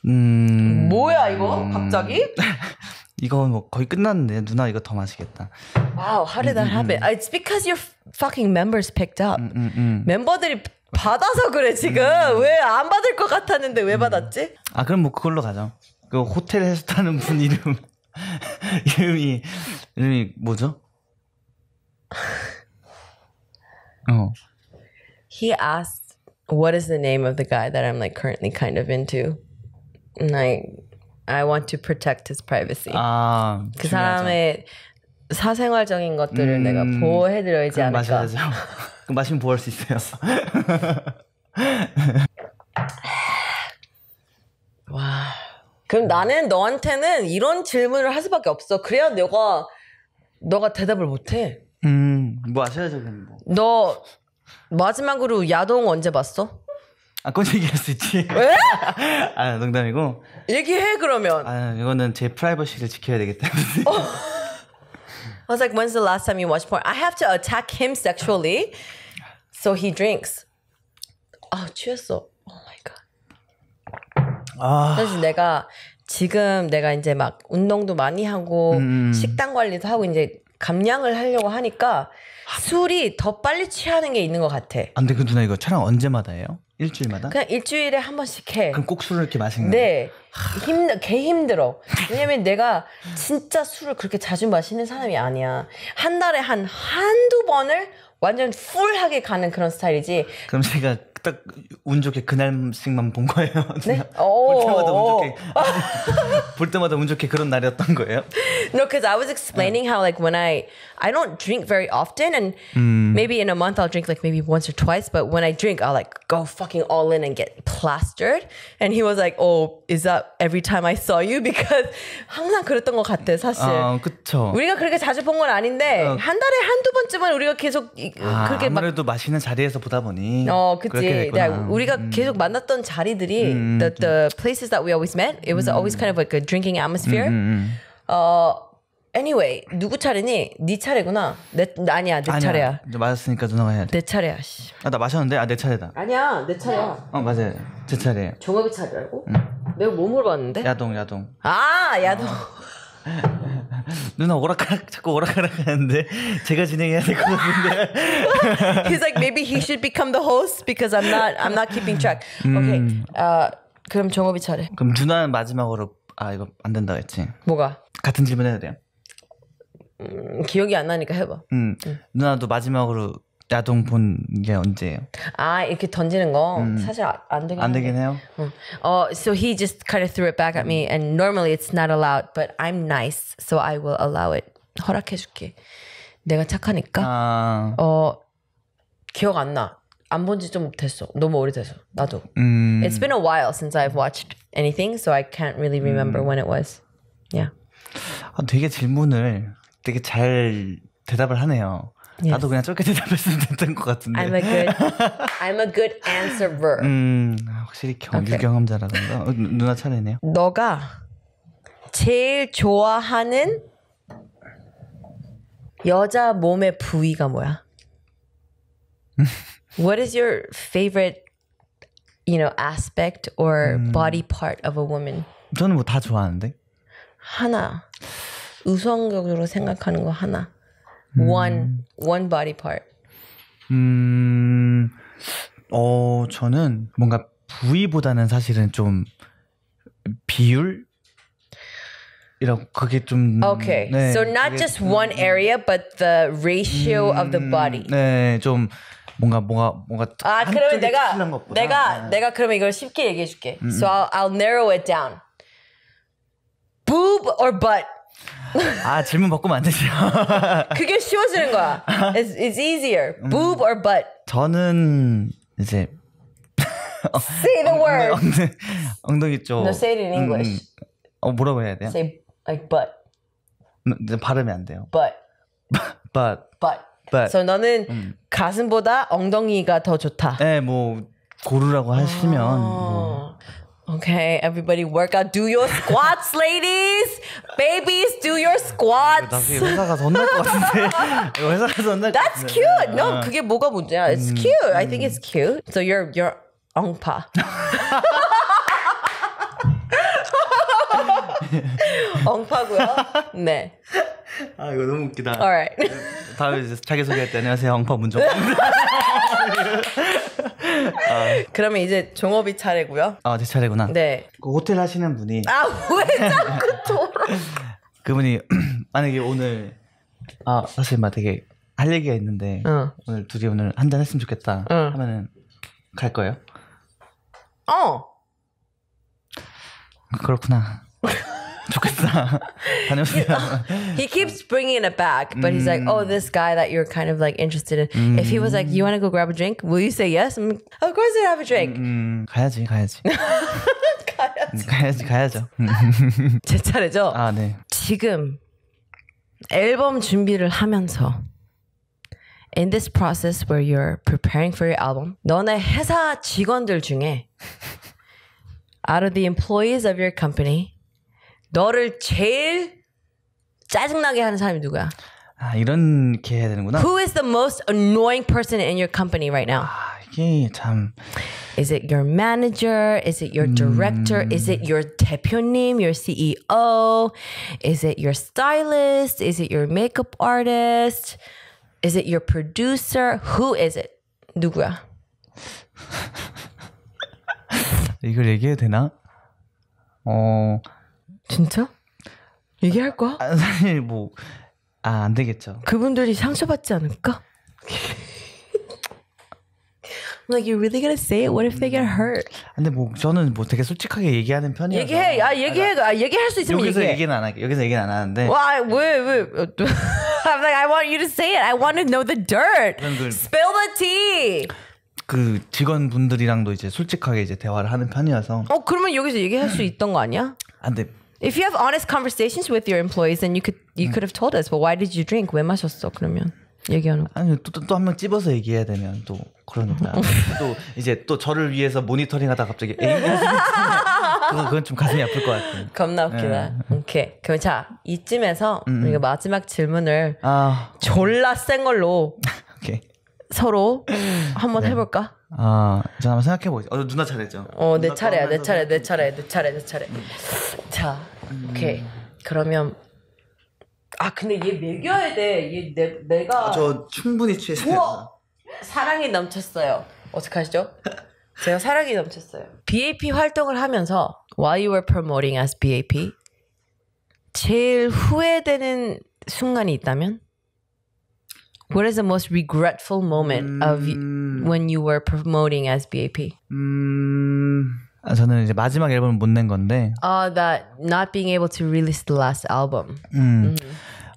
음... 뭐야 이거 갑자기? 이거 뭐 거의 끝났는데 누나 이거 더 마시겠다. Wow, how did that happen? 음, 음. It's because your fucking members picked up. 음, 음, 음. 멤버들이 받아서 그래 지금 음. 왜안 받을 것 같았는데 왜 음. 받았지? 아 그럼 뭐 그걸로 가죠. 그 호텔 해수타는 분 이름 이름이 이름이 뭐죠? 어. He asked, "What is the name of the guy that I'm like currently kind of into?" And I I want to protect his privacy. 아, 그 사람의 사생활적인 것들을 음, 내가 보호해드려야지 않을까. 마셔야죠. (laughs) 그럼 마시면 보호할 수 있어요. (laughs) 와. 그럼 나는 너한테는 이런 질문을 할 수밖에 없어. 그래야 너가 너가 대답을 못해. 음, 뭐 아셔야죠, 그럼 뭐. 너 마지막으로 야동 언제 봤어? 아, 그건 얘기할 수 있지. 왜? (laughs) 아, 농담이고. 얘기해 그러면. 아 이거는 제 프라이버시를 지켜야 되기 때문에. (laughs) 어. I was like, when's the last time you watched porn? I have to attack him sexually, so he drinks. 아 취했어. Oh my god. 사실 아. 내가 지금 내가 이제 막 운동도 많이 하고 음, 음. 식단 관리도 하고 이제 감량을 하려고 하니까 술이 더 빨리 취하는 게 있는 것 같아. 안돼 아, 그 누나 이거 촬영 언제마다 해요? 일주일마다? 그냥 일주일에 한 번씩 해. 그럼 꼭 술을 이렇게 마시는 네. 힘들, 개 힘들어. 왜냐면 내가 진짜 술을 그렇게 자주 마시는 사람이 아니야. 한 달에 한, 한두 번을 완전 풀하게 가는 그런 스타일이지. 그럼 제가 딱운 좋게 그날씩만 본 거예요. 네? 볼 때마다 운 좋게 볼 때마다 운 좋게 그런 날이었던 거예요. No, because I was explaining how like when I I don't drink very often, and mm. maybe in a month I'll drink like maybe once or twice. But when I drink, I'll like go fucking all in and get plastered. And he was like, "Oh, is that every time I saw you?" Because 항상 그랬던 것 같아 사실. 아, 그렇죠. 우리가 그렇게 자주 본 건 아닌데 어. 한 달에 한두 번쯤은 우리가 계속 이, 아, 그렇게 아무래도 막, 마시는 자리에서 보다 보니. 어, 그치. y 네, 네, 우리가 음. 계속 만났던 자리들이 음. the, the places that we always met, it was 음. always kind of like a drinking atmosphere. 음. 음, 음. 어 Anyway, 누구 차례니? 네 차례구나. 내 아니야, 내 아니야. 차례야. 맞았으니까 누나가 해야 돼. 내 차례야. 아, 나 마셨는데. 아, 내 차례다. 아니야, 내 차례야. 어, 맞아요. 제차례예 종업이 차례라고? 응. 내가 뭐 물어봤는데? 야동, 야동. 아, 야동. 어. (laughs) (laughs) 누나 오락가락 자꾸 오락가락 하는데 제가 진행해야 될 것 같은데. (laughs) He's like maybe he should become the host because I'm not I'm not keeping track. 음. Okay. 아 uh, 그럼 정업이 차례. 그럼 누나는 마지막으로 아 이거 안 된다 했지. 뭐가? 같은 질문 해야 돼요. 음, 기억이 안 나니까 해봐. 음. 음. 누나도 마지막으로 야동 본게 언제예요? 아 이렇게 던지는 거 음. 사실 안 되긴 안 되긴 해요. 응. Uh, so he just kind of threw it back at me, and normally it's not allowed, but I'm nice, so I will allow it. 허락해줄게. 내가 착하니까. 아. 어 기억 안 나. 안본지좀 됐어. 너무 오래돼서 나도. 음. It's been a while since I've watched anything, so I can't really remember 음. when it was. Yeah. 아, 되게 질문을 되게 잘 대답을 하네요. 예. 나도 그냥 짧게 (laughs) 대답했으면 됐던 것 같은데. I'm a good, I'm a good answerer. 음, 아, 확실히 경 okay. 경험자라던가. 어, 누나 차례네요. 너가 제일 좋아하는 여자 몸의 부위가 뭐야? (laughs) What is your favorite, you know, aspect or 음, body part of a woman? 저는 뭐 다 좋아하는데. 하나. 우선적으로 생각하는 거 하나. 음. one one body part. 음, 어 저는 뭔가 부위보다는 사실은 좀 비율. 이라고 그게 좀 Okay. 네, so not just one area but the ratio 음, of the body. 네, 좀 뭔가 뭔가 뭔가 아 그러면 내가 내가 네. 내가 그러면 이걸 쉽게 얘기해 줄게. 음, so I'll, I'll narrow it down. Boob or butt? 아 질문 벗고 만드세요. (laughs) 그게 쉬워지는 거야. (laughs) It's, it's easier. Boob or butt. 저는 이제 (laughs) say the word. 엉덩이, 엉덩이 쪽. No, say it in English. 음, 음. 어 뭐라고 해야 돼요? Say like butt. 음, 이제 발음이 안 돼요. b u t But. But. But. 그래 너는 음. 가슴보다 엉덩이가 더 좋다. 네, 뭐 고르라고 하시면. 뭐. 아~ 뭐. Okay, everybody work out. Do your squats, (laughs) ladies. Babies, do your squats. (laughs) That's cute. No, 그게 뭐가 문제야. It's cute. I think it's cute. So you're you're 엉파. (laughs) (laughs) 엉파고요. 네. 아 이거 너무 웃기다. Alright. 네, 다음에 이제 자기소개할 때 안녕하세요 엉파 문정 (laughs) 아. 그러면 이제 종업이 차례고요. 아제 차례구나. 네. 그 호텔 하시는 분이 아 왜 자꾸 돌아? (laughs) 그분이 (clears throat) 만약에 오늘 아 사실 막 되게 할 얘기가 있는데 응. 오늘 둘이 오늘 한잔 했으면 좋겠다 응. 하면은 갈 거예요? 어. 그렇구나. 다녔어요. (laughs) Uh, he keeps bringing it back, but he's like, oh, this guy that you're kind of like interested in. If he was like, you want to go grab a drink? Will you say yes? I'm like, of course I have a drink. 음, 가야지, 가야지. (laughs) 가야지. 가야지, 가야죠. (laughs) 제 차례죠? 아, 네. 지금 앨범 준비를 하면서 in this process where you're preparing for your album, 너네 회사 직원들 중에 out of the employees of your company, 너를 제일 짜증나게 하는 사람이 누구야? 아, 이렇게 해야 되는구나. Who is the most annoying person in your company right now? 아, 이게 참 Is it your manager? Is it your director? 음... Is it your 대표님, your CEO? Is it your stylist? Is it your makeup artist? Is it your producer? Who is it? 누구야? 이걸 얘기해도 되나? 어, 진짜? 얘기할 거야? 아, 사실 아, 뭐, 아, 안 되겠죠. 그분들이 상처받지 않을까? (laughs) like you really gonna say it? What if they get hurt? 근데 뭐 저는 뭐 되게 솔직하게 얘기하는 편이에요. 얘기해, 아 얘기해, 아, 아, 얘기할 수 있으면 여기서 얘기해. 얘기는 안 할게. 여기서 얘기는 안 하는데. 와, 왜 왜? (laughs) I'm like I want you to say it. I want to know the dirt. 그 Spill the tea. 그 직원분들이랑도 이제 솔직하게 이제 대화를 하는 편이어서. 어 그러면 여기서 얘기할 수 있던 거 아니야? 안돼. 아, If you have honest conversations with your employees, then you could you 네. could have told us. w e l why did you drink? 왜 마셨어? 그러면 얘기하는. 아니 또또 한명 찝어서 얘기해야 되면 또 그러니까 (laughs) 또 이제 또 저를 위해서 모니터링하다 갑자기 에이 (laughs) 그건, 좀 가슴이 아플 것 같아요. 겁나 웃기다. 예. 오케이. 그럼 자 이쯤에서 음, 음. 우리가 마지막 질문을 아. 졸라 센 걸로 (laughs) 오케이. 서로 한번 네. 해볼까? 아, 저 한번 생각해 보겠습 어, 누나 차례죠. 어, 내 차례야, 내 차례, 내 차례, 내 차례, 내 차례. 음. 자, 음. 오케이. 그러면 아 근데 얘 먹여야 돼. 얘 내, 내가 아, 저 충분히 취했어요. 사랑이 넘쳤어요. 어떡하시죠? 제가 사랑이 넘쳤어요. BAP 활동을 하면서 while you were promoting as BAP 제일 후회되는 순간이 있다면 What is the most regretful moment 음... of when you were promoting as BAP? 음... 저는 이제 마지막 앨범을 못 낸 건데. 아, uh, that not being able to release the last album. 음. Mm.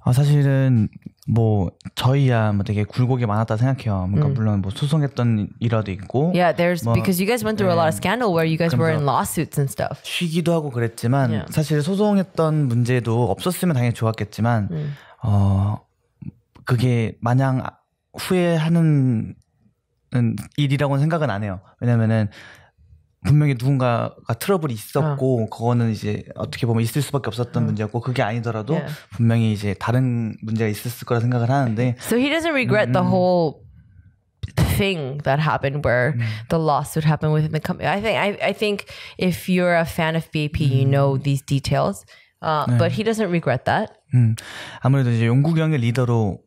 아, 사실은 뭐 저희야 뭐 되게 굴곡이 많았다 생각해요. 그러니까 mm. 물론 뭐 소송했던 일화도 있고. Yeah, there's 뭐, because you guys went through 네. a lot of scandal where you guys were in lawsuits and stuff. 쉬기도 하고 그랬지만 yeah. 사실 소송했던 문제도 없었으면 당연히 좋았겠지만 mm. 어 그게 마냥 후회하는 일이라고 생각은 안 해요. 왜냐면은 분명히 누군가가 트러블이 있었고 어. 그거는 이제 어떻게 보면 있을 수밖에 없었던 어. 문제였고 그게 아니더라도 yeah. 분명히 이제 다른 문제가 있었을 거라 생각을 하는데 So he doesn't regret 음, the whole thing that happened where mm. the lawsuit happened within the company. I think I, I think if you're a fan of BAP, mm. you know these details. Uh, 네. But he doesn't regret that. 음, 아무래도 이제 용국영의 리더로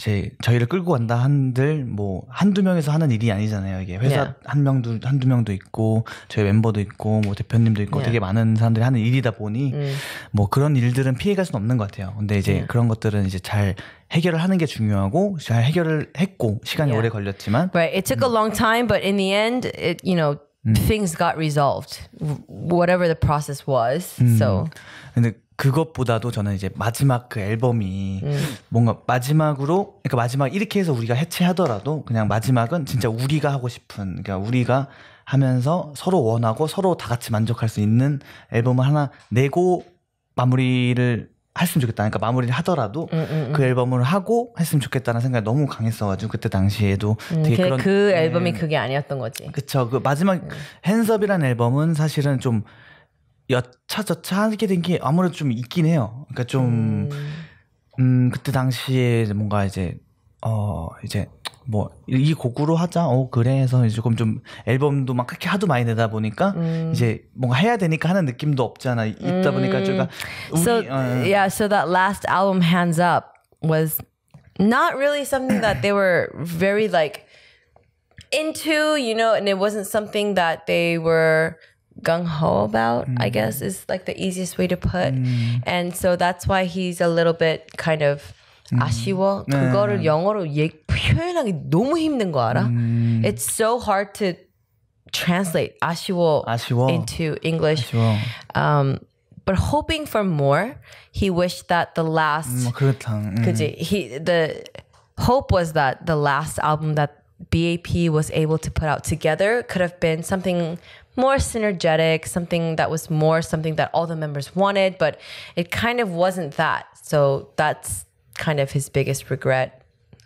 이제 저희를 끌고 간다 한들 뭐 한두 명에서 하는 일이 아니잖아요. 이게 회사 yeah. 예. 한 명도 한두 명도 있고 저희 멤버도 있고 뭐 대표님도 있고 yeah. 예. 되게 많은 사람들이 하는 일이다 보니 음. 뭐 그런 일들은 피해갈 수는 없는 것 같아요. 근데 이제 yeah. 예. 그런 것들은 이제 잘 해결을 하는 게 중요하고 잘 해결을 했고 시간이 오래 걸렸지만 Right. It took a 음. long time but in the end it you know 음. things got resolved whatever the process was. 음. So 근데 그것보다도 저는 이제 마지막 그 앨범이 음. 뭔가 마지막으로 그러니까 마지막 이렇게 해서 우리가 해체하더라도 그냥 마지막은 진짜 우리가 하고 싶은 그러니까 우리가 하면서 서로 원하고 서로 다 같이 만족할 수 있는 앨범을 하나 내고 마무리를 했으면 좋겠다. 그러니까 마무리를 하더라도 음, 음, 음. 그 앨범을 하고 했으면 좋겠다는 생각이 너무 강했어가지고 그때 당시에도 음, 되게 그, 그런 그 예. 앨범이 그게 아니었던 거지. 그쵸. 그 마지막 핸섭이라는 음. 앨범은 사실은 좀 여차저차 하게 된 게 아무래도 좀 있긴 해요. 그러니까 좀, 음, 음 그때 당시에 뭔가 이제, 어, 이제, 뭐, 이 곡으로 하자. 어, 그래. 해서 조금 좀 앨범도 막 그렇게 하도 많이 내다 보니까 음. 이제 뭔가 해야 되니까 하는 느낌도 없지 않아 있다 보니까 제가. 우리, so, 어. yeah, so that last album, Hands Up, was not really something that they were very like into, you know, and it wasn't something that they were. gung ho about, mm. I guess is like the easiest way to put. Mm. And so that's why he's a little bit kind of mm. 아쉬워. 네. 영어로 예, 표현하기 너무 힘든 거 알아? Mm. It's so hard to translate 아쉬워, 아쉬워. into English. 아쉬워. Um, but hoping for more, he wished that the last. 음, 그렇다. He the hope was that the last album that BAP was able to put out together could have been something more synergetic, something that was more something that all the members wanted, but it kind of wasn't that. So that's kind of his biggest regret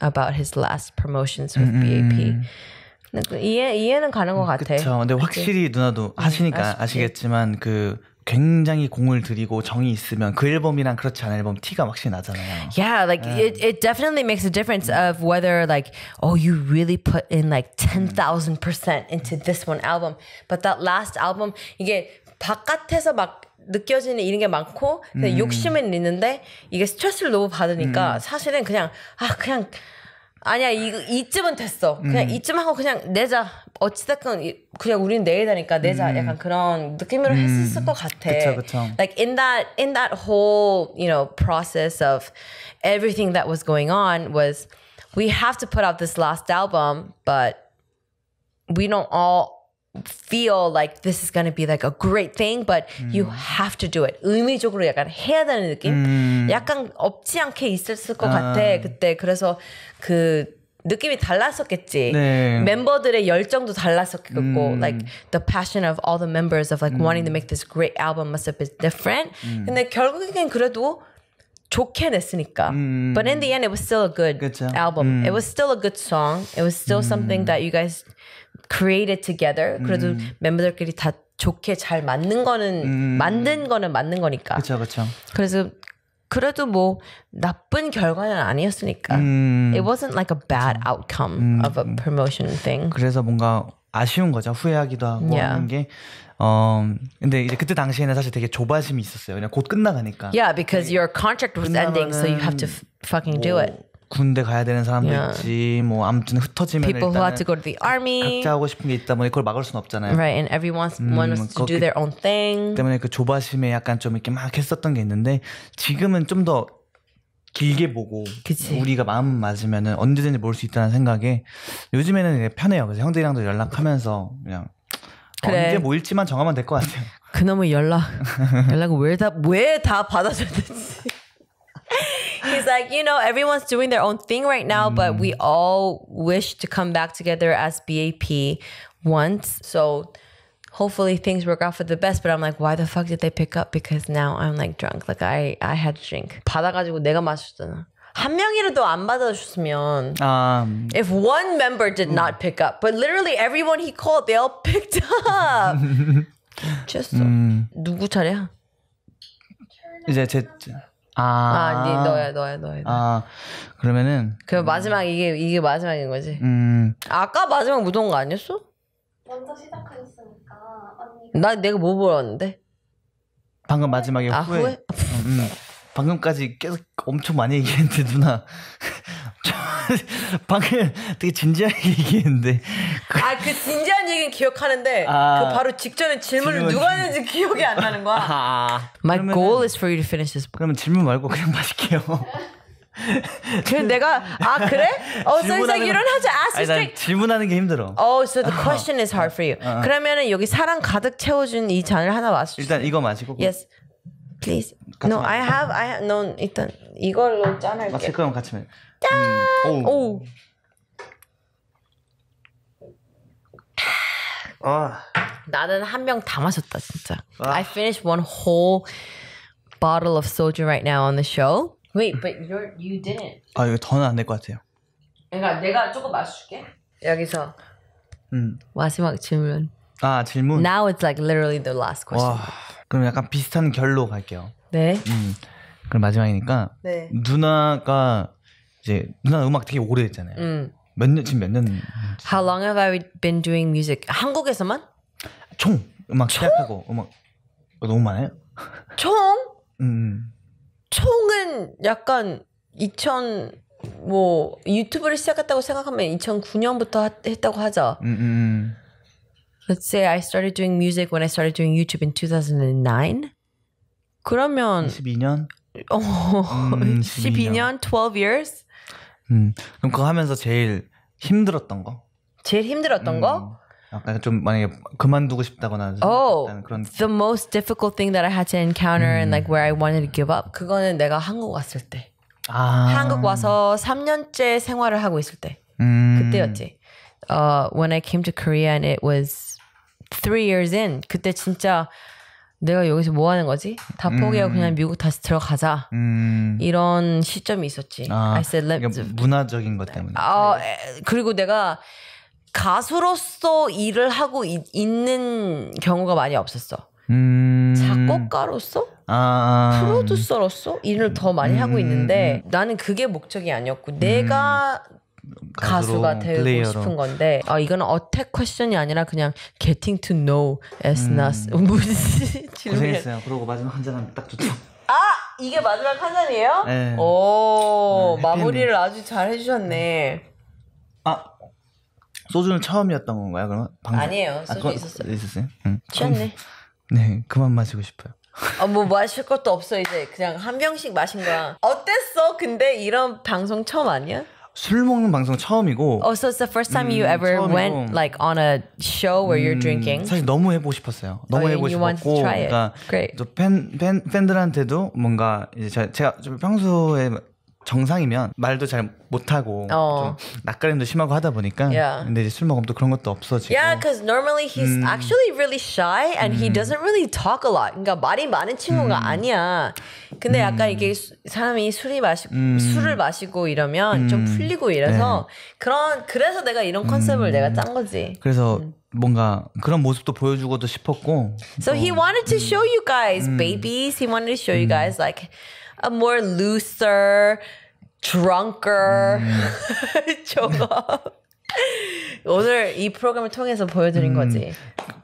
about his last promotions with mm-hmm. BAP. 이해 이해는 가는 것 같아. 그렇죠. 근데 확실히 누나도 하시니까 아시겠지만 그 굉장히 공을 들이고 정이 있으면 그 앨범이랑 그렇지 않은 앨범 티가 확실히 나잖아요. Yeah, like yeah. it it definitely makes a difference of whether like oh you really put in like 10,000% into this one album, but that last album 이게 바깥에서 막 느껴지는 이런 게 많고 음. 욕심은 있는데 이게 스트레스를 너무 받으니까 음. 사실은 그냥 아 그냥 아니야 이, 이쯤은 됐어. 그냥 음. 이쯤 하고 그냥 내자. 어찌됐건 그냥 우리는 내야 되니까 내자. 음. 약간 그런 느낌으로 음. 했었을 것 같아. 그쵸, 그쵸. Like in that in that whole you know process of everything that was going on was we have to put out this last album, but we don't all feel like this is gonna be like a great thing, but 음. you mm. have to do it. 의미적으로 약간 해야 되는 느낌? 음. 약간 없지 않게 있었을 것 아. 같아. 그때 그래서 그 느낌이 달랐었겠지. 네. 멤버들의 열정도 달랐었겠고, 음. like the passion of all the members of like 음. wanting to make this great album must have been different. 음. 근데 결국엔 그래도 좋게 냈으니까. 음. But in the end, it was still a good 그쵸? album. 음. It was still a good song. It was still 음. something that you guys created together. 그래도 음. 멤버들끼리 다 좋게 잘 맞는 거는 음. 만든 거는 맞는 거니까. 그렇죠, 그렇죠. 그래서 그래도 뭐 나쁜 결과는 아니었으니까. 음. It wasn't like a bad outcome of a promotion thing. 그래서 뭔가 아쉬운 거죠. 후회하기도 하고 yeah. 하는 게. 어, 근데 이제 그때 당시에는 사실 되게 조바심이 있었어요. 그냥 곧 끝나가니까. Yeah, because your contract was ending, so you have to fucking 뭐, do it. 군대 가야 되는 사람도 yeah. 있지. 뭐 아무튼 흩어지면 people who had to go to the army. 각자 하고 싶은 게 있다 보니 그걸 막을 수는 없잖아요. Right, and everyone 음, wants to do 그 their own thing. 그 때문에 그 조바심에 약간 좀 이렇게 막 했었던 게 있는데 지금은 좀 더 길게 보고 그치. 우리가 마음 맞으면은 언제든지 모을 수 있다는 생각에 요즘에는 편해요. 그래서 형들이랑도 연락하면서 그냥 그래. 언제 모일지만 뭐 정하면 될 것 같아요. 그놈의 연락 연락은 왜다 왜 다 받아줬는지. (laughs) He's like, you know, everyone's doing their own thing right now, mm. but we mm. all wish to come back together as BAP once. So hopefully things work out for the best. But I'm like, why the fuck did they pick up? Because now I'm like drunk. Like I I had to drink. 받아가지고 내가 마셨잖아. 한 명이라도 안 받아줬으면 um, if one member did not mm. pick up but literally everyone he called they all (laughs) picked up (laughs) Just. Mm. 누구 차례야? 이제 제 아, 네, 너야, 너야, 너야. 아, 그러면은. 그 음. 마지막, 이게, 이게 마지막인 거지. 음. 아까 마지막 무서운거 아니었어? 먼저 시작하셨으니까, 언니가. 나, 내가 뭐보러왔는데 방금 마지막에 아, 후회. 후회? 음, 음, 방금까지 계속 엄청 많이 얘기했는데, 누나. 방금 되게 진지하게 (laughs) 얘기했는데. 아 그 진지한 얘기는 기억하는데 아, 그 바로 직전에 질문을 질문, 누가 했는지 기억이 안 나는 거야. 아, My goal is for you to finish this. 그러면 질문 말고 그냥 마실게요. (laughs) 그래 내가 아 그래? 어 so it's like you don't have to ask. 아니, 난 질문하는 게 힘들어. Oh, so the question is hard for you. 어, 그러면은 여기 사랑 가득 채워준 이 잔을 하나 마시 일단 이거 마시고. Yes, please. No, I have, I have, no 일단 이걸로 짠할게. 마실 거면 같이 마. 짠! 오. 오. 아. 나는 한병다 마셨다 진짜. 아. I finished one whole bottle of soju right now on the show. Wait, but you're, you didn't. 아 이거 더는 안될것 같아요. 그러니까 내가 조금 마실게. 여기서. 음. 마지막 질문. 아 질문. Now it's like literally the last question. 와, 그럼 약간 비슷한 결로 갈게요. 네. 음. 그럼 마지막이니까 네. 누나가 이제 누나 음악 되게 오래 했잖아요. 음. 몇 년, 지금 몇 년? How long have I been doing music? 한국에서만? 총! 음악 총? 시작하고 음악 어, 너무 많아요? 총? 음. 총은 약간 2000 뭐 유튜브를 시작했다고 생각하면 2009년부터 했다고 하죠. 음, 음. Let's say I started doing music when I started doing YouTube in 2009. 그러면 22년? 어, 음, 12년, 12 years. 음. 그럼 그거 하면서 제일 힘들었던 거? 제일 힘들었던 음. 거? 약간 좀 만약에 그만두고 싶다거나 oh, 그런 the most difficult thing that I had to encounter 음. and like where I wanted to give up 그거는 내가 한국 왔을 때 아. 한국 와서 3년째 생활을 하고 있을 때 음. 그때였지 uh, when I came to Korea and it was three years in 그때 진짜 내가 여기서 뭐 하는 거지? 다 포기하고 음. 그냥 미국 다시 들어가자. 음. 이런 시점이 있었지. 아, I said, let, 그 문화적인 것 때문에. 아, 그리고 내가 가수로서 일을 하고 이, 있는 경우가 많이 없었어. 음. 작곡가로서? 아. 아. 프로듀서로서? 일을 더 많이 하고 음, 음, 있는데 음. 나는 그게 목적이 아니었고 내가 가수가 되고 플레이어로. 싶은 건데 아 이건 어택 퀘션이 아니라 그냥 getting to know as not 음. 뭐, 무슨 (laughs) 고생했어요. 그러고 마지막 한 잔 딱 좋죠. 아 이게 마지막 한 잔이에요? 네. 오 네, 마무리를 아주 잘 해주셨네. 아 소주는 처음이었던 건가요? 그러면 방금? 아니에요. 아, 소주 아, 있었어요. 있었어요? 응. 취했네. 네 그만 마시고 싶어요. 어, 뭐 마실 것도 없어 이제 그냥 한 병씩 마신 거야. 어땠어? 근데 이런 방송 처음 아니야? 술 먹는 방송 처음이고. Oh, so it's the first time 음, you ever 처음이고. went like on a show where 음, you're drinking. 사실 너무 해보고 싶었어요. 너무 oh, 해보고 싶었고, 그러니까 팬, 팬 팬들한테도 뭔가 이제 제가 평소에 정상이면 말도 잘 못하고 어. 좀 낯가림도 심하고 하다 보니까 yeah. 근데 이제 술 먹으면 또 그런 것도 없어지고 Yeah, because normally he's 음. actually really shy and 음. he doesn't really talk a lot. 그러니까 말이 많은 친구가 음. 아니야. 근데 음. 약간 이게 사람이 술이 마시 음. 술을 마시고 이러면 음. 좀 풀리고 이래서 네. 그런 그래서 내가 이런 컨셉을 음. 내가 짠 거지. 그래서 음. 뭔가 그런 모습도 보여주고도 싶었고. So 또, he wanted to 음. show you guys 음. babies. He wanted to show you 음. guys like a more looser, drunker 조업. (laughs) 오늘 이 프로그램을 통해서 보여드린 음, 거지.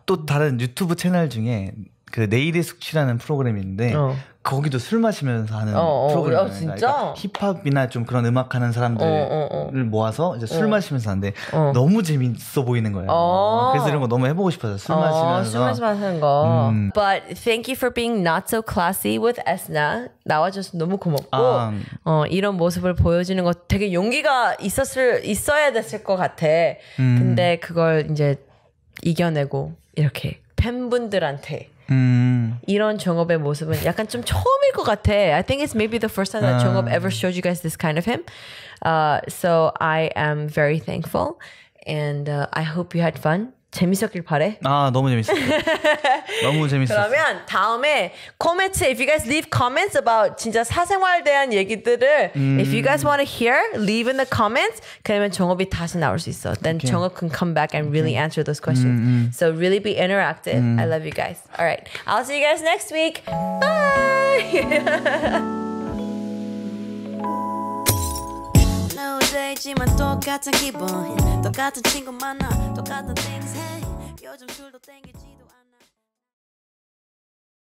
또 다른 유튜브 채널 중에 그 내일의 숙취라는 프로그램인데 어. 거기도 술 마시면서 하는 어, 프로그램. 어, 어, 진 아, 그러니까 힙합이나 좀 그런 음악 하는 사람들을 어, 어, 어. 모아서 이제 술 마시면서 하는데 너무 재밌어 보이는 거예요. 아. 그래서 이런 거 너무 해보고 싶어서 술 마시면서. 아, 술 마시면서 거. 음. But thank you for being not so classy with Esna. 나와줘서 너무 고맙고 아, 어, 이런 모습을 보여주는 거 되게 용기가 있었을 있어야 됐을 것 같아. 음. 근데 그걸 이제 이겨내고 이렇게 팬분들한테 음. 이런 정업의 모습은 약간 좀 처음일 것 같아. I think it's maybe the first time that 아. 정업 ever showed you guys this kind of him. Uh, so I am very thankful, and uh, I hope you had fun. 재밌었길 바래. 아 너무 재밌었어. 너무 재밌었어. 그러면 다음에 comments if you guys leave comments about 진짜 사생활 대한 얘기들을 음. if you guys want to hear leave in the comments 그러면 정업이 다시 나올 수 있어. Then okay. 정업 can come back and really okay. answer those questions. 음, 음. So really be interactive. 음. I love you guys. All right, I'll see you guys next week. Bye. 똑같은 기분 똑같은 친구 만나 똑같은 things 요즘 술도 땡기지